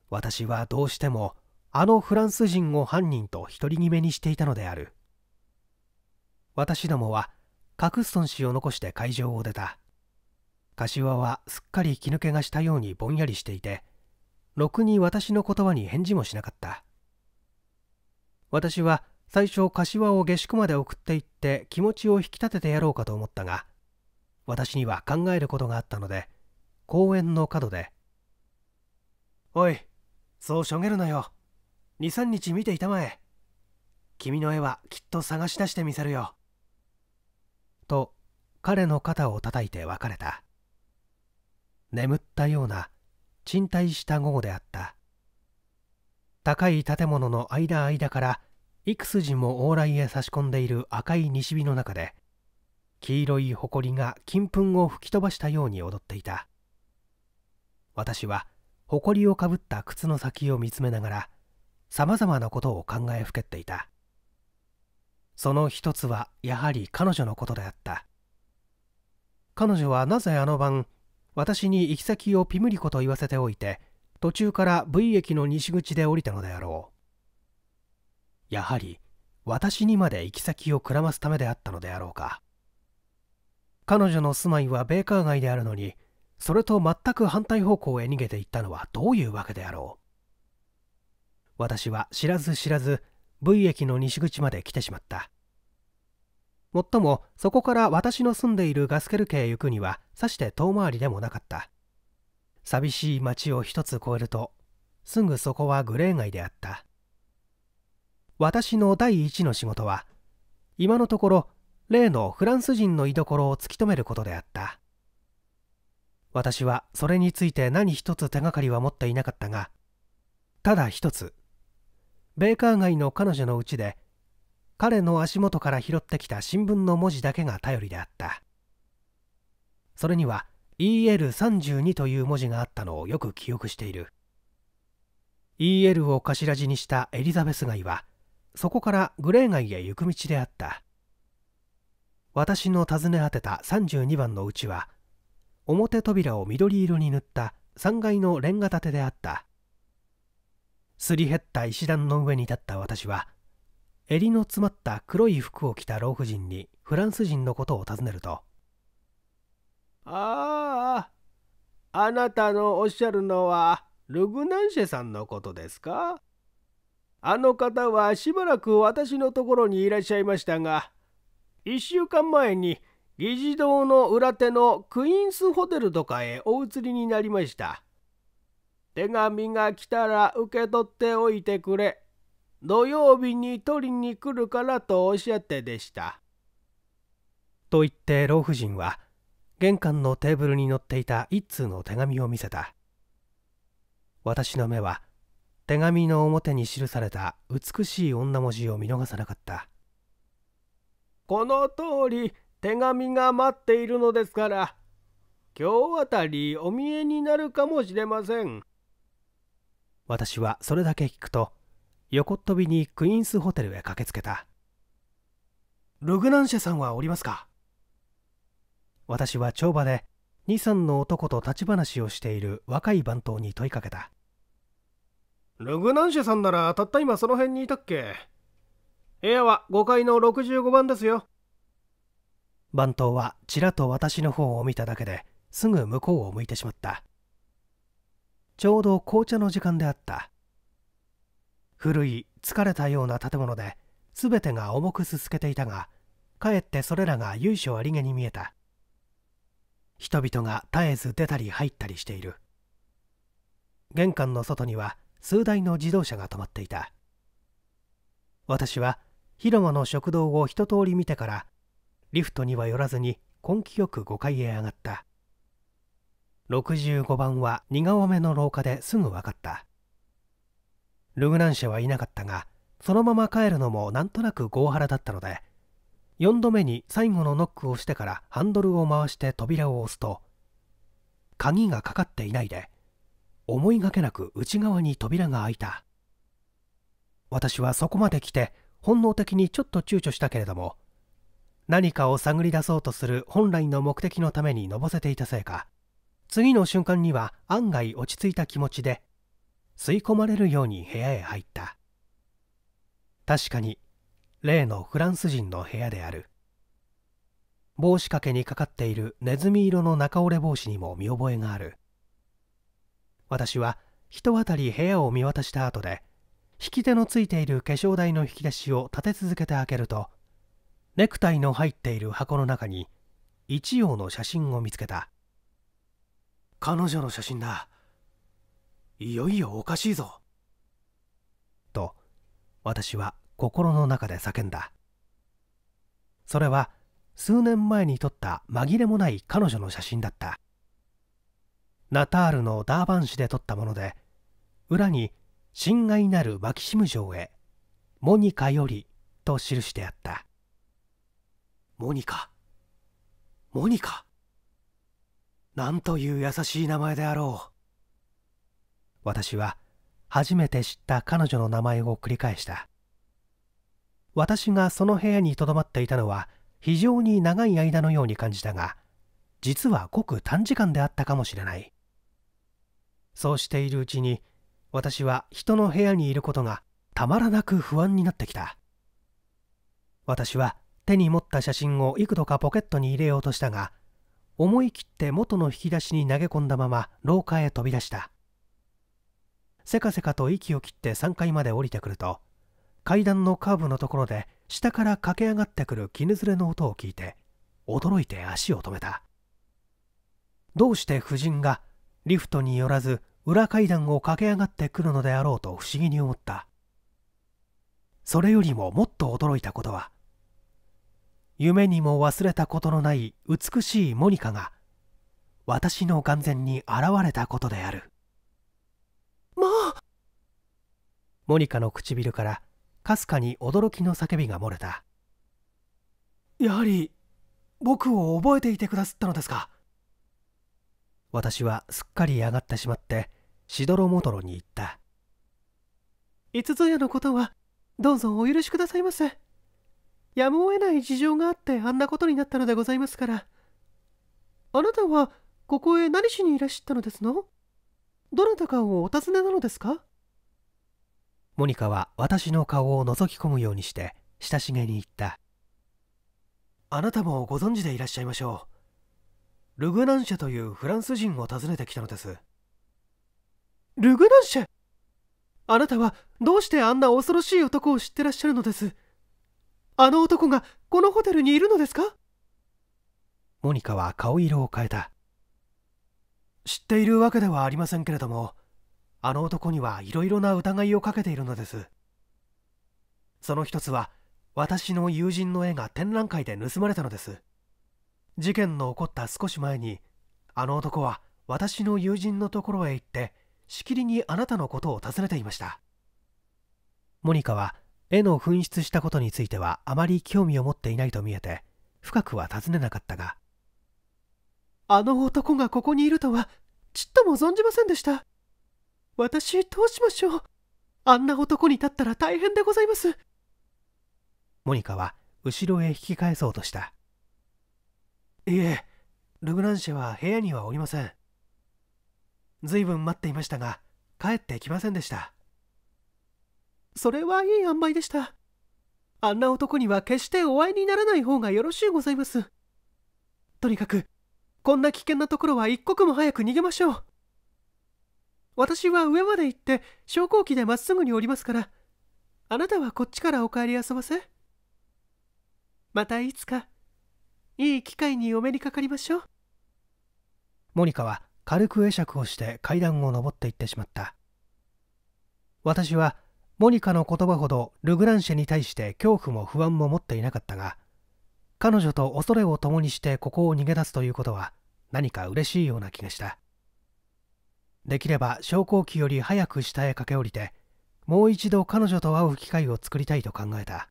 私はどうしてもあのフランス人を犯人と独り決めにしていたのである私どもはカクストン氏を残して会場を出た柏はすっかり気抜けがしたようにぼんやりしていてろくに私の言葉に返事もしなかった私は最初柏を下宿まで送っていって気持ちを引き立ててやろうかと思ったが私には考えることがあったので公園の角で「おいそうしょげるなよ23日見ていたまえ君の絵はきっと探し出してみせるよ」と彼の肩を叩いて別れた眠ったような賃貸した午後であった高い建物の間間から幾筋も往来へ差し込んでいる赤い西日の中で黄色い埃が金粉を吹き飛ばしたように踊っていた私は埃をかぶった靴の先を見つめながらさまざまなことを考えふけっていたその一つはやはり彼女のことであった彼女はなぜあの晩私に行き先をピムリコと言わせておいて途中から V 駅の西口で降りたのであろうやはり私にまで行き先をくらますためであったのであろうか彼女の住まいはベーカー街であるのにそれと全く反対方向へ逃げていったのはどういうわけであろう私は知らず知らず V 駅の西口まで来てしまったもっともそこから私の住んでいるガスケル家へ行くにはさして遠回りでもなかった寂しい町を一つ越えるとすぐそこはグレー街であった私の第一の仕事は今のところ例のフランス人の居所を突き止めることであった私はそれについて何一つ手がかりは持っていなかったがただ一つベーカー街の彼女のうちで彼の足元から拾ってきた新聞の文字だけが頼りであったそれには EL32 という文字があったのをよく記憶している EL を頭地にしたエリザベス街はそこからグレー街へ行く道であった私の尋ね当てた32番のうちは表扉を緑色に塗った3階のレンガ建てであったすり減った石段の上に立った私は襟の詰まった黒い服を着た老婦人にフランス人のことを尋ねると「あああなたのおっしゃるのはルグナンシェさんのことですかあの方はしばらく私のところにいらっしゃいましたが1週間前に議事堂の裏手のクイーンスホテルとかへお移りになりました。手紙が来たら受け取っておいてくれ土曜日に取りに来るからとおっしゃってでした。と言って老婦人は玄関のテーブルに載っていた一通の手紙を見せた。私の目は手紙の表に記された美しい女文字を見逃さなかった。この通り手紙が待っているのですから、今日あたりお見えになるかもしれません。私はそれだけ聞くと横っ飛びにクイーンスホテルへ駆けつけたルグナンシェさんはおりますか私は帳場で23の男と立ち話をしている若い番頭に問いかけたルグナンシェさんならたった今その辺にいたっけ部屋は5階の65番ですよ番頭はちらと私の方を見ただけですぐ向こうを向いてしまったちょうど紅茶の時間であった古い疲れたような建物で全てが重くすすけていたがかえってそれらが由緒ありげに見えた人々が絶えず出たり入ったりしている玄関の外には数台の自動車が止まっていた私は広間の食堂を一通り見てからリフトには寄らずに根気よく5階へ上がった65番は似顔目の廊下ですぐ分かったルグナン社はいなかったがそのまま帰るのもなんとなくハラだったので4度目に最後のノックをしてからハンドルを回して扉を押すと鍵がかかっていないで思いがけなく内側に扉が開いた私はそこまで来て本能的にちょっと躊躇したけれども何かを探り出そうとする本来の目的のためにのぼせていたせいか次の瞬間には案外落ち着いた気持ちで吸い込まれるように部屋へ入った確かに例のフランス人の部屋である帽子掛けにかかっているネズミ色の中折れ帽子にも見覚えがある私は人当たり部屋を見渡した後で引き手のついている化粧台の引き出しを立て続けて開けるとネクタイの入っている箱の中に一葉の写真を見つけた彼女の写真だいよいよおかしいぞと私は心の中で叫んだそれは数年前に撮った紛れもない彼女の写真だったナタールのダーバン市で撮ったもので裏に「親愛なるマキシム城へモニカより」と記してあったモニカモニカなんという優しい名前であろう私は初めて知った彼女の名前を繰り返した私がその部屋にとどまっていたのは非常に長い間のように感じたが実はごく短時間であったかもしれないそうしているうちに私は人の部屋にいることがたまらなく不安になってきた私は手に持った写真を幾度かポケットに入れようとしたが思い切って元の引き出しに投げ込んだまま廊下へ飛び出したせかせかと息を切って3階まで降りてくると階段のカーブのところで下から駆け上がってくる絹ずれの音を聞いて驚いて足を止めたどうして夫人がリフトによらず裏階段を駆け上がってくるのであろうと不思議に思ったそれよりももっと驚いたことは夢にも忘れたことのない美しいモニカが私の眼前に現れたことであるモニカの唇からかすかに驚きの叫びが漏れたやはり僕を覚えていてくださったのですか私はすっかり上がってしまってしどろもどろに言った五つやのことはどうぞお許しくださいませやむを得ない事情があってあんなことになったのでございますからあなたはここへ何しにいらっしゃったのですのどなたかをお尋ねなのですかモニカは私の顔を覗き込むようにして親しげに言ったあなたもご存知でいらっしゃいましょうルグナンシというフランス人を訪ねてきたのですルグナンシあなたはどうしてあんな恐ろしい男を知ってらっしゃるのですあの男がこのホテルにいるのですかモニカは顔色を変えた知っているわけではありませんけれどもあの男にはいろいろな疑いをかけているのですその一つは私の友人の絵が展覧会で盗まれたのです事件の起こった少し前にあの男は私の友人のところへ行ってしきりにあなたのことを尋ねていましたモニカは絵の紛失したことについてはあまり興味を持っていないと見えて深くは尋ねなかったがあの男がここにいるとはちっとも存じませんでした私どうしましょうあんな男に立ったら大変でございますモニカは後ろへ引き返そうとしたいえルグランシェは部屋にはおりません随分待っていましたが帰ってきませんでしたそれはいい塩梅でしたあんな男には決してお会いにならない方がよろしゅうございますとにかくこんな危険なところは一刻も早く逃げましょう私は上まで行って昇降機でまっすぐに降りますからあなたはこっちからお帰りあそばせまたいつかいい機会にお目にかかりましょうモニカは軽く会釈をして階段を上っていってしまった私はモニカの言葉ほどルグランシェに対して恐怖も不安も持っていなかったが彼女と恐れを共にしてここを逃げ出すということは何か嬉しいような気がしたできれば昇降機より早く下へ駆け下りてもう一度彼女と会う機会を作りたいと考えた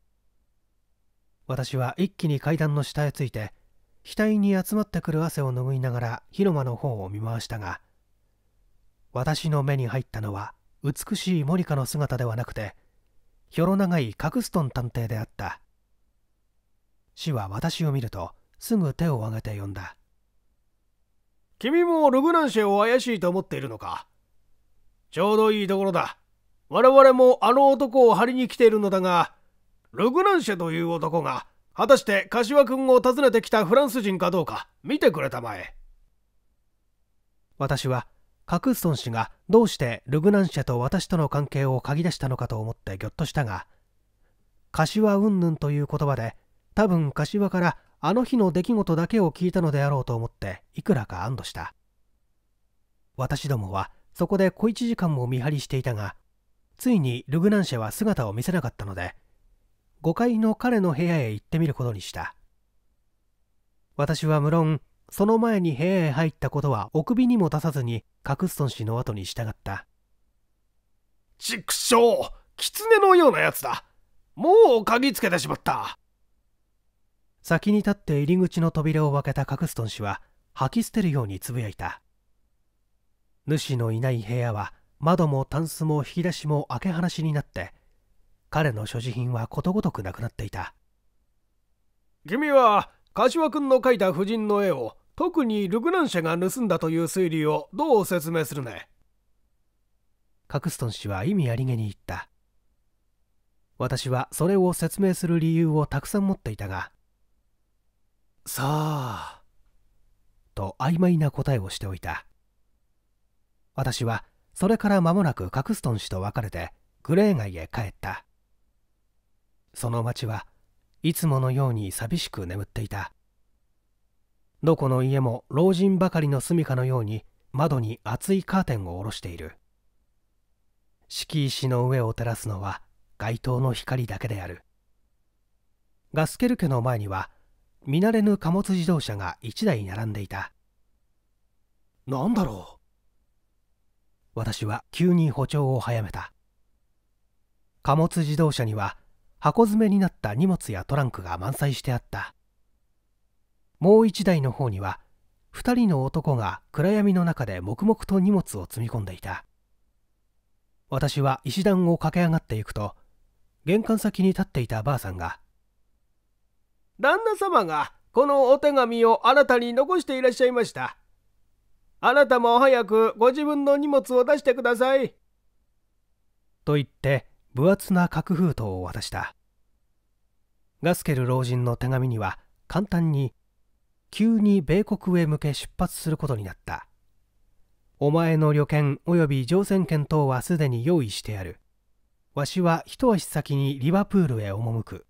私は一気に階段の下へ着いて額に集まってくる汗を拭いながら広間の方を見回したが私の目に入ったのは美しいモリカの姿ではなくてひょろ長いカクストン探偵であった死は私を見るとすぐ手を挙げて呼んだ君もルグナンシェを怪しいと思っているのかちょうどいいところだ我々もあの男を張りに来ているのだがルグナンシェという男が果たして柏君を訪ねてきたフランス人かどうか見てくれたまえ私はカクストン氏がどうしてルグナンシェと私との関係を嗅ぎ出したのかと思ってぎょっとしたが柏云々という言葉で多分柏からあの日の出来事だけを聞いたのであろうと思っていくらか安堵した私どもはそこで小一時間も見張りしていたがついにルグナンシェは姿を見せなかったので5階の彼の部屋へ行ってみることにした私は無論その前に部屋へ入ったことはお首にも出さずにカクストン氏の後に従った畜生狐のようなやつだもう嗅ぎつけてしまった先に立って入り口の扉を開けたカクストン氏は吐き捨てるようにつぶやいた主のいない部屋は窓もタンスも引き出しも開け放しになって彼の所持品はことごとくなくなっていた君は柏君の描いた夫人の絵を特にルグナン社が盗んだという推理をどう説明するねカクストン氏は意味ありげに言った私はそれを説明する理由をたくさん持っていたがさあ、と曖昧な答えをしておいた。私はそれから間もなくカクストン氏と別れてグレー街へ帰った。その町はいつものように寂しく眠っていた。どこの家も老人ばかりの住処のように窓に厚いカーテンを下ろしている。敷石の上を照らすのは街灯の光だけである。ガスケル家の前には見慣れぬ貨物自動車が1台並んでいた何だろう私は急に歩調を早めた貨物自動車には箱詰めになった荷物やトランクが満載してあったもう1台の方には2人の男が暗闇の中で黙々と荷物を積み込んでいた私は石段を駆け上がっていくと玄関先に立っていたばあさんが旦那様がこのお手紙をあなたに残していらっしゃいました。あなたも早くご自分の荷物を出してください。と言って分厚な角封筒を渡した。ガスケル老人の手紙には簡単に急に米国へ向け出発することになった。お前の旅券及び乗船券等はすでに用意してある。わしは一足先にリバプールへ赴く。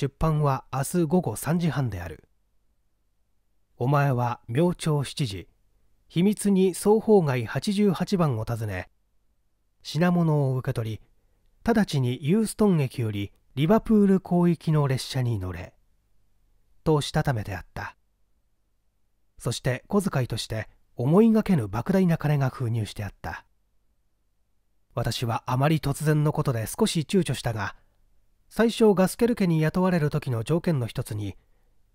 出版は明日午後3時半であるお前は明朝7時秘密に双方外88番を訪ね品物を受け取り直ちにユーストン駅よりリバプール広域の列車に乗れとしたためであったそして小遣いとして思いがけぬ莫大な金が封入してあった私はあまり突然のことで少し躊躇したが最初ガスケル家に雇われる時の条件の一つに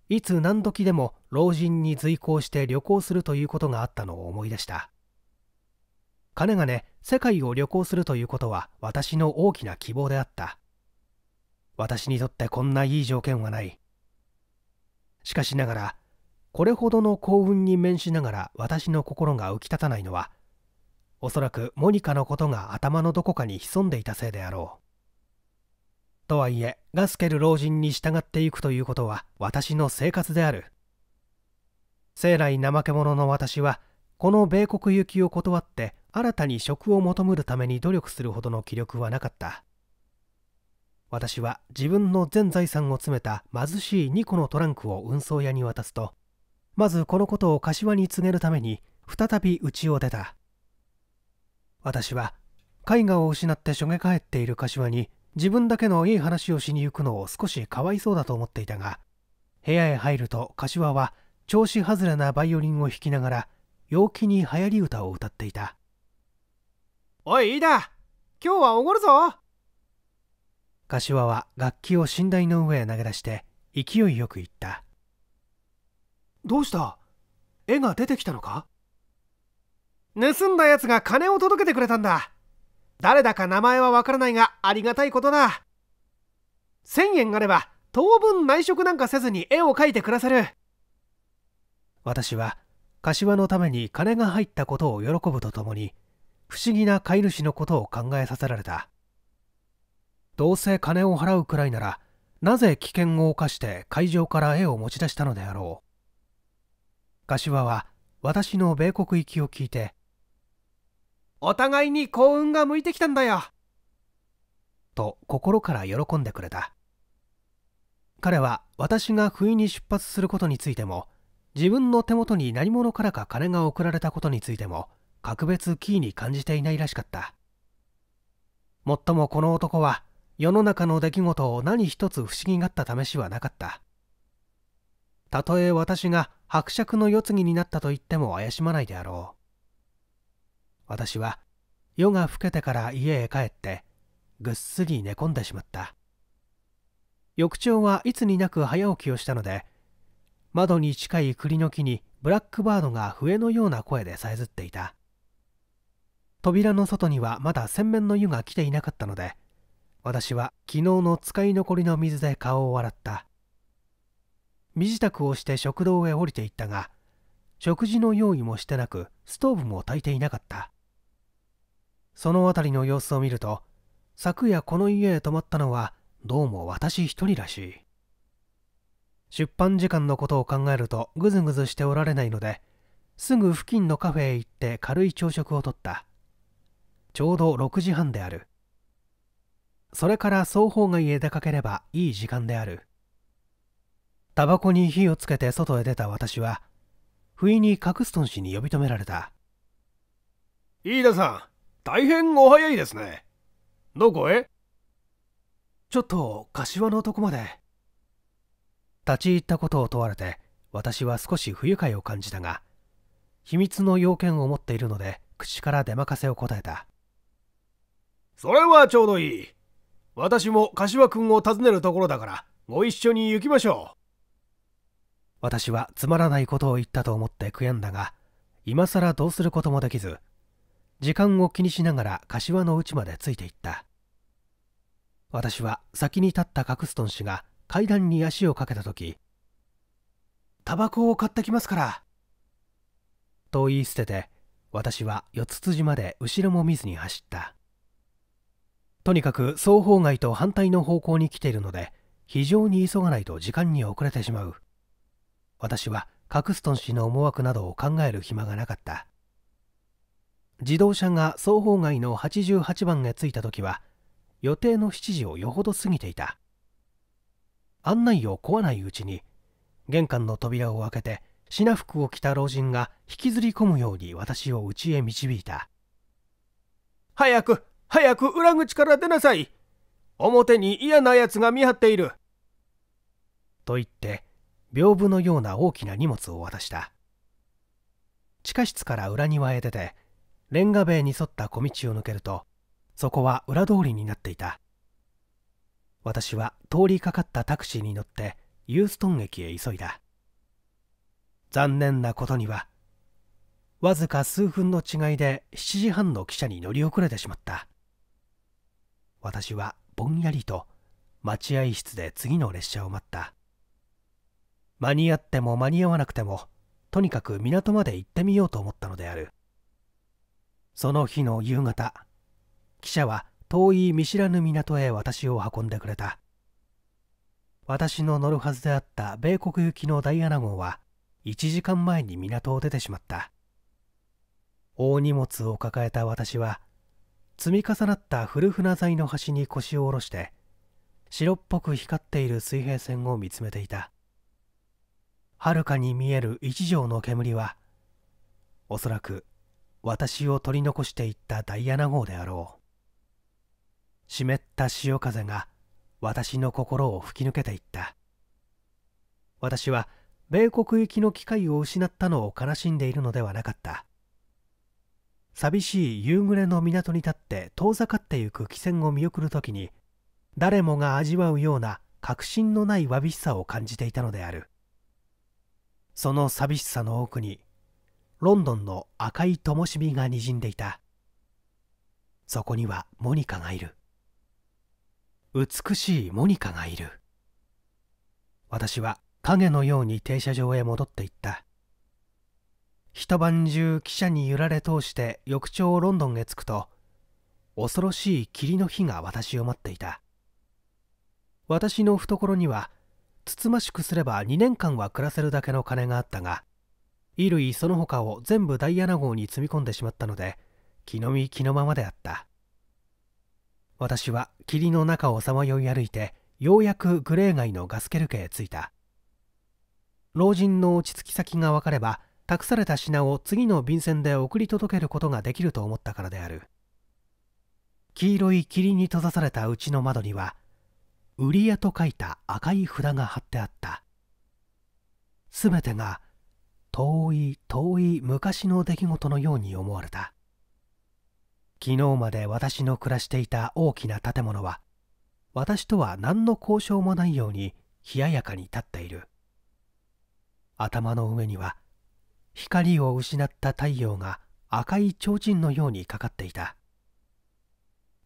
いつ何時でも老人に随行して旅行するということがあったのを思い出した金がね世界を旅行するということは私の大きな希望であった私にとってこんないい条件はないしかしながらこれほどの幸運に面しながら私の心が浮き立たないのはおそらくモニカのことが頭のどこかに潜んでいたせいであろうとはいえガスケル老人に従っていくということは私の生活である生来怠け者の私はこの米国行きを断って新たに職を求めるために努力するほどの気力はなかった私は自分の全財産を詰めた貧しい2個のトランクを運送屋に渡すとまずこのことを柏に告げるために再び家を出た私は絵画を失ってしょげ返っている柏に自分だけのいい話をしに行くのを少しかわいそうだと思っていたが部屋へ入ると柏は調子外れなバイオリンを弾きながら陽気に流行り歌を歌っていたおいいいだ今日はおごるぞ柏は楽器を寝台の上へ投げ出して勢いよく言ったどうした絵が出てきたのか盗んだやつが金を届けてくれたんだ誰だか名前はわからないがありがたいことだ1000円あれば当分内職なんかせずに絵を描いて暮らせる私は柏のために金が入ったことを喜ぶとともに不思議な飼い主のことを考えさせられたどうせ金を払うくらいならなぜ危険を冒して会場から絵を持ち出したのであろう柏は私の米国行きを聞いてお互いに幸運が向いてきたんだよと心から喜んでくれた彼は私が不意に出発することについても自分の手元に何者からか金が送られたことについても格別キーに感じていないらしかったもっともこの男は世の中の出来事を何一つ不思議がった試しはなかったたとえ私が伯爵の世継ぎになったと言っても怪しまないであろう私は夜が更けてから家へ帰ってぐっすり寝込んでしまった翌朝はいつになく早起きをしたので窓に近い栗の木にブラックバードが笛のような声でさえずっていた扉の外にはまだ洗面の湯が来ていなかったので私は昨日の使い残りの水で顔を洗った身支度をして食堂へ降りていったが食事の用意もしてなくストーブも炊いていなかったその辺りの様子を見ると昨夜この家へ泊まったのはどうも私一人らしい出版時間のことを考えるとぐずぐずしておられないのですぐ付近のカフェへ行って軽い朝食をとったちょうど6時半であるそれから双方が家出かければいい時間であるタバコに火をつけて外へ出た私は不意にカクストン氏に呼び止められた飯田さん大変お早いですね。どこへちょっと柏のとこまで。立ち入ったことを問われて私は少し不愉快を感じたが秘密の要件を持っているので口から出任せを答えたそれはちょうどいい私も柏君を訪ねるところだからご一緒に行きましょう私はつまらないことを言ったと思って悔やんだが今更どうすることもできず時間を気にしながら柏の内までついていった私は先に立ったカクストン氏が階段に足をかけた時タバコを買ってきますからと言い捨てて私は四つ辻まで後ろも見ずに走ったとにかく双方外と反対の方向に来ているので非常に急がないと時間に遅れてしまう私はカクストン氏の思惑などを考える暇がなかった自動車が双方外の88番へ着いた時は予定の7時をよほど過ぎていた案内を壊ないうちに玄関の扉を開けて品服を着た老人が引きずり込むように私を家へ導いた早く早く裏口から出なさい表に嫌な奴が見張っていると言って屏風のような大きな荷物を渡した地下室から裏庭へ出てレンガ塀に沿った小道を抜けるとそこは裏通りになっていた私は通りかかったタクシーに乗ってユーストン駅へ急いだ残念なことにはわずか数分の違いで7時半の汽車に乗り遅れてしまった私はぼんやりと待合室で次の列車を待った間に合っても間に合わなくてもとにかく港まで行ってみようと思ったのであるその日の夕方汽車は遠い見知らぬ港へ私を運んでくれた私の乗るはずであった米国行きのダイアナ号は1時間前に港を出てしまった大荷物を抱えた私は積み重なった古船材の端に腰を下ろして白っぽく光っている水平線を見つめていたはるかに見える一畳の煙はおそらく私を取り残していったダイアナ号であろう湿った潮風が私の心を吹き抜けていった私は米国行きの機会を失ったのを悲しんでいるのではなかった寂しい夕暮れの港に立って遠ざかってゆく汽船を見送る時に誰もが味わうような確信のないわびしさを感じていたのであるその寂しさの奥にロンドンの赤い灯火がにじんでいたそこにはモニカがいる美しいモニカがいる私は影のように停車場へ戻っていった一晩中汽車に揺られ通して翌朝ロンドンへ着くと恐ろしい霧の日が私を待っていた私の懐にはつつましくすれば2年間は暮らせるだけの金があったが衣類その他を全部ダイアナ号に積み込んでしまったので気の身気のままであった私は霧の中をさまよい歩いてようやくグレー街のガスケル家へ着いた老人の落ち着き先が分かれば託された品を次の便箋で送り届けることができると思ったからである黄色い霧に閉ざされたうちの窓には「売り屋」と書いた赤い札が貼ってあったすべてが「遠い遠い昔の出来事のように思われた昨日まで私の暮らしていた大きな建物は私とは何の交渉もないように冷ややかに立っている頭の上には光を失った太陽が赤い提灯のようにかかっていた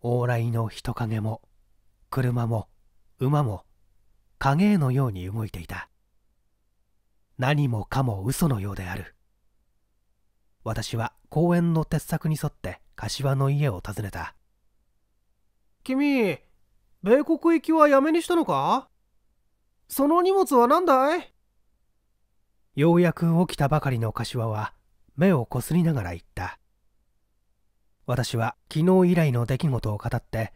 往来の人影も車も馬も影絵のように動いていた何もかも嘘のようである私は公園の鉄柵に沿って柏の家を訪ねた君米国行きはやめにしたのかその荷物は何だいようやく起きたばかりの柏は目をこすりながら言った私は昨日以来の出来事を語って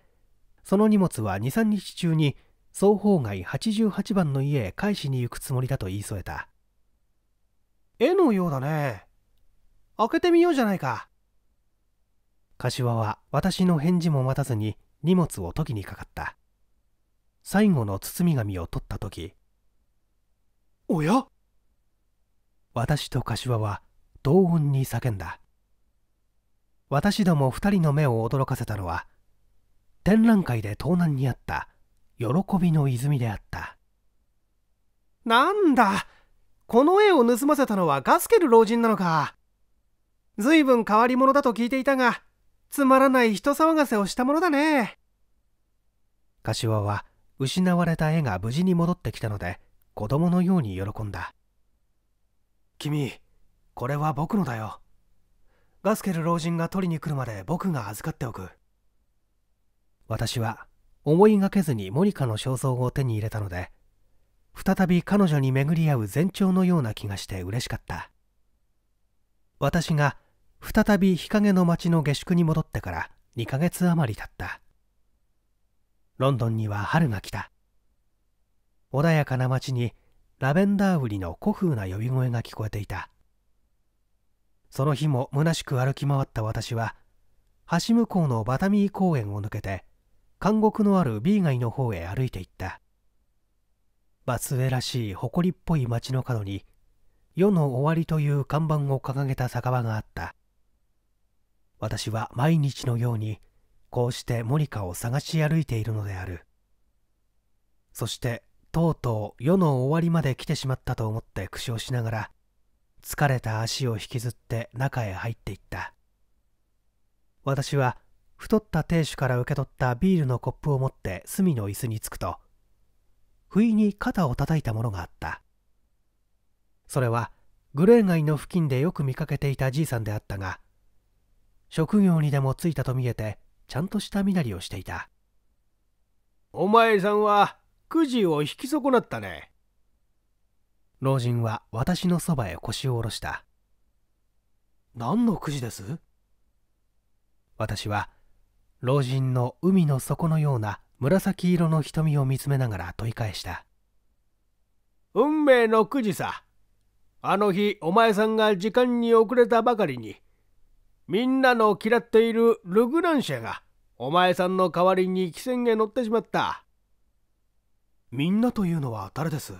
その荷物は23日中に双方外88番の家へ返しに行くつもりだと言い添えた絵のようだね開けてみようじゃないか柏は私の返事も待たずに荷物を解きにかかった最後の包み紙を取った時おや私と柏は同音に叫んだ私ども2人の目を驚かせたのは展覧会で盗難にあった喜びの泉であったなんだこの絵を盗ませたのはガスケル老人なのか。ずいぶん変わり者だと聞いていたが、つまらない人騒がせをしたものだね。柏は失われた絵が無事に戻ってきたので、子供のように喜んだ。君、これは僕のだよ。ガスケル老人が取りに来るまで僕が預かっておく。私は思いがけずにモニカの肖像を手に入れたので、再び彼女に巡り合う前兆のような気がして嬉しかった私が再び日陰の町の下宿に戻ってから2ヶ月余りだったロンドンには春が来た穏やかな町にラベンダー売りの古風な呼び声が聞こえていたその日も虚しく歩き回った私は橋向こうのバタミー公園を抜けて監獄のあるビー街の方へ歩いていったバスウェらしいりっぽい街の角に世の終わりという看板を掲げた酒場があった私は毎日のようにこうしてモニカを探し歩いているのであるそしてとうとう世の終わりまで来てしまったと思って苦笑しながら疲れた足を引きずって中へ入っていった私は太った亭主から受け取ったビールのコップを持って隅の椅子に着くと不意に肩を叩いたものがあったそれはグレー街の付近でよく見かけていたじいさんであったが職業にでもついたと見えてちゃんとした身なりをしていたお前さんはくじを引き損なったね老人は私のそばへ腰を下ろした何のくじです私は老人の海の底のような紫色の瞳を見つめながら問い返した運命のくじさあの日お前さんが時間に遅れたばかりにみんなの嫌っているルグランシェがお前さんの代わりに汽船へ乗ってしまったみんなというのは誰です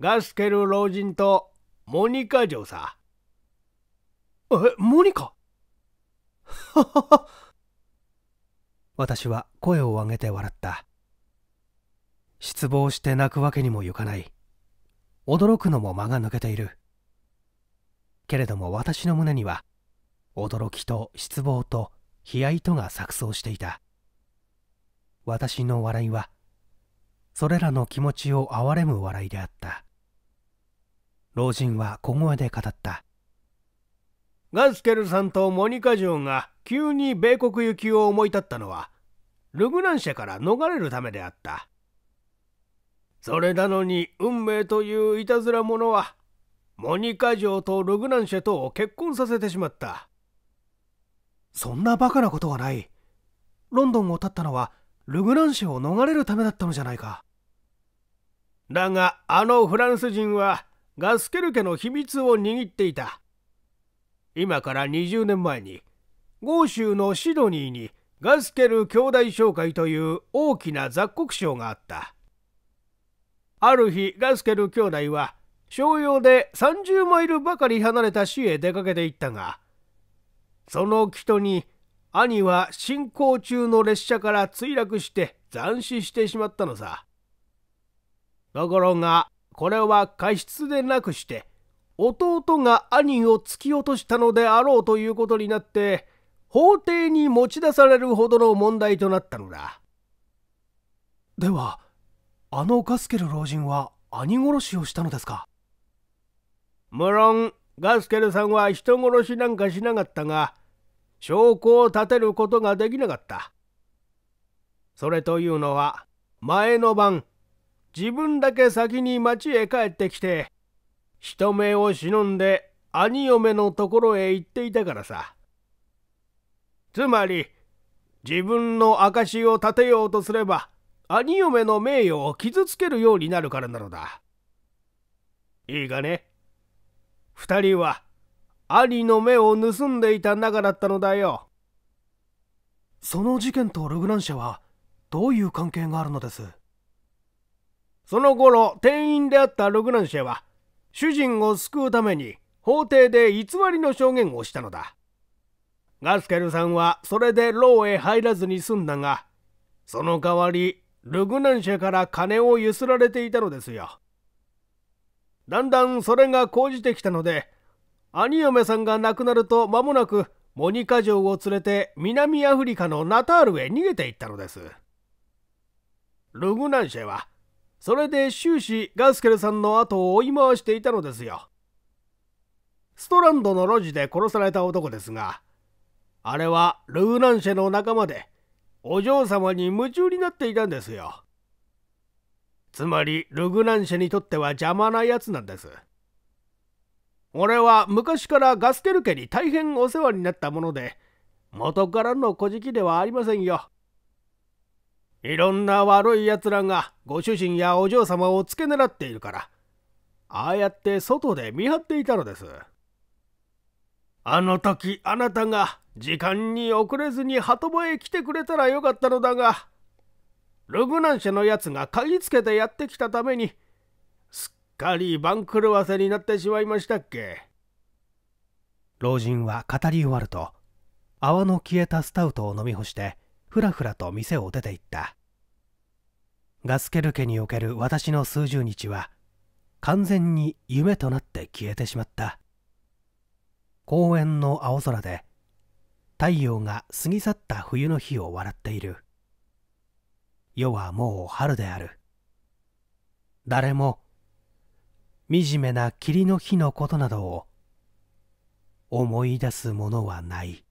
ガスケル老人とモニカ嬢さえモニカははは私は声を上げて笑った。失望して泣くわけにもいかない。驚くのも間が抜けている。けれども私の胸には、驚きと失望と悲哀とが錯綜していた。私の笑いは、それらの気持ちを憐れむ笑いであった。老人は小声で語った。ガスケルさんとモニカ嬢が急に米国行きを思い立ったのはルグラン社から逃れるためであったそれなのに運命といういたずら者はモニカ嬢とルグランシェとを結婚させてしまったそんなバカなことはないロンドンを立ったのはルグランシェを逃れるためだったのじゃないかだがあのフランス人はガスケル家の秘密を握っていた今から20年前に豪州のシドニーにガスケル兄弟商会という大きな雑穀商があったある日ガスケル兄弟は商用で30マイルばかり離れた市へ出かけていったがその人に兄は進行中の列車から墜落して斬死してしまったのさところがこれは過失でなくして弟が兄を突き落としたのであろうということになって法廷に持ち出されるほどの問題となったのだではあのガスケル老人は兄殺しをしたのですか無論ガスケルさんは人殺しなんかしなかったが証拠を立てることができなかったそれというのは前の晩自分だけ先に町へ帰ってきて人目を忍んで兄嫁のところへ行っていたからさつまり自分の証を立てようとすれば兄嫁の名誉を傷つけるようになるからなのだいいかね二人は兄の目を盗んでいた仲だったのだよその事件とルグランシェはどういう関係があるのですその頃店員であったルグランシェは主人を救うために法廷で偽りの証言をしたのだガスケルさんはそれで牢へ入らずに済んだがその代わりルグナン社から金をゆすられていたのですよだんだんそれが高じてきたので兄嫁さんが亡くなると間もなくモニカ城を連れて南アフリカのナタールへ逃げていったのですルグナンシェはそれで終始ガスケルさんの後を追い回していたのですよストランドの路地で殺された男ですがあれはルーナンシェの仲間でお嬢様に夢中になっていたんですよつまりルグナンシェにとっては邪魔なやつなんです俺は昔からガスケル家に大変お世話になったもので元からの小じきではありませんよいろんな悪い奴らがご主人やお嬢様を付け狙っているから、ああやって外で見張っていたのです。あの時あなたが時間に遅れずに鳩場へ来てくれたらよかったのだが、ルグナン社のやつが嗅ぎつけてやってきたために、すっかり番狂わせになってしまいましたっけ。老人は語り終わると、泡の消えたスタウトを飲み干して、ふらふらと店を出て行ったガスケル家における私の数十日は完全に夢となって消えてしまった公園の青空で太陽が過ぎ去った冬の日を笑っている世はもう春である誰も惨めな霧の日のことなどを思い出すものはない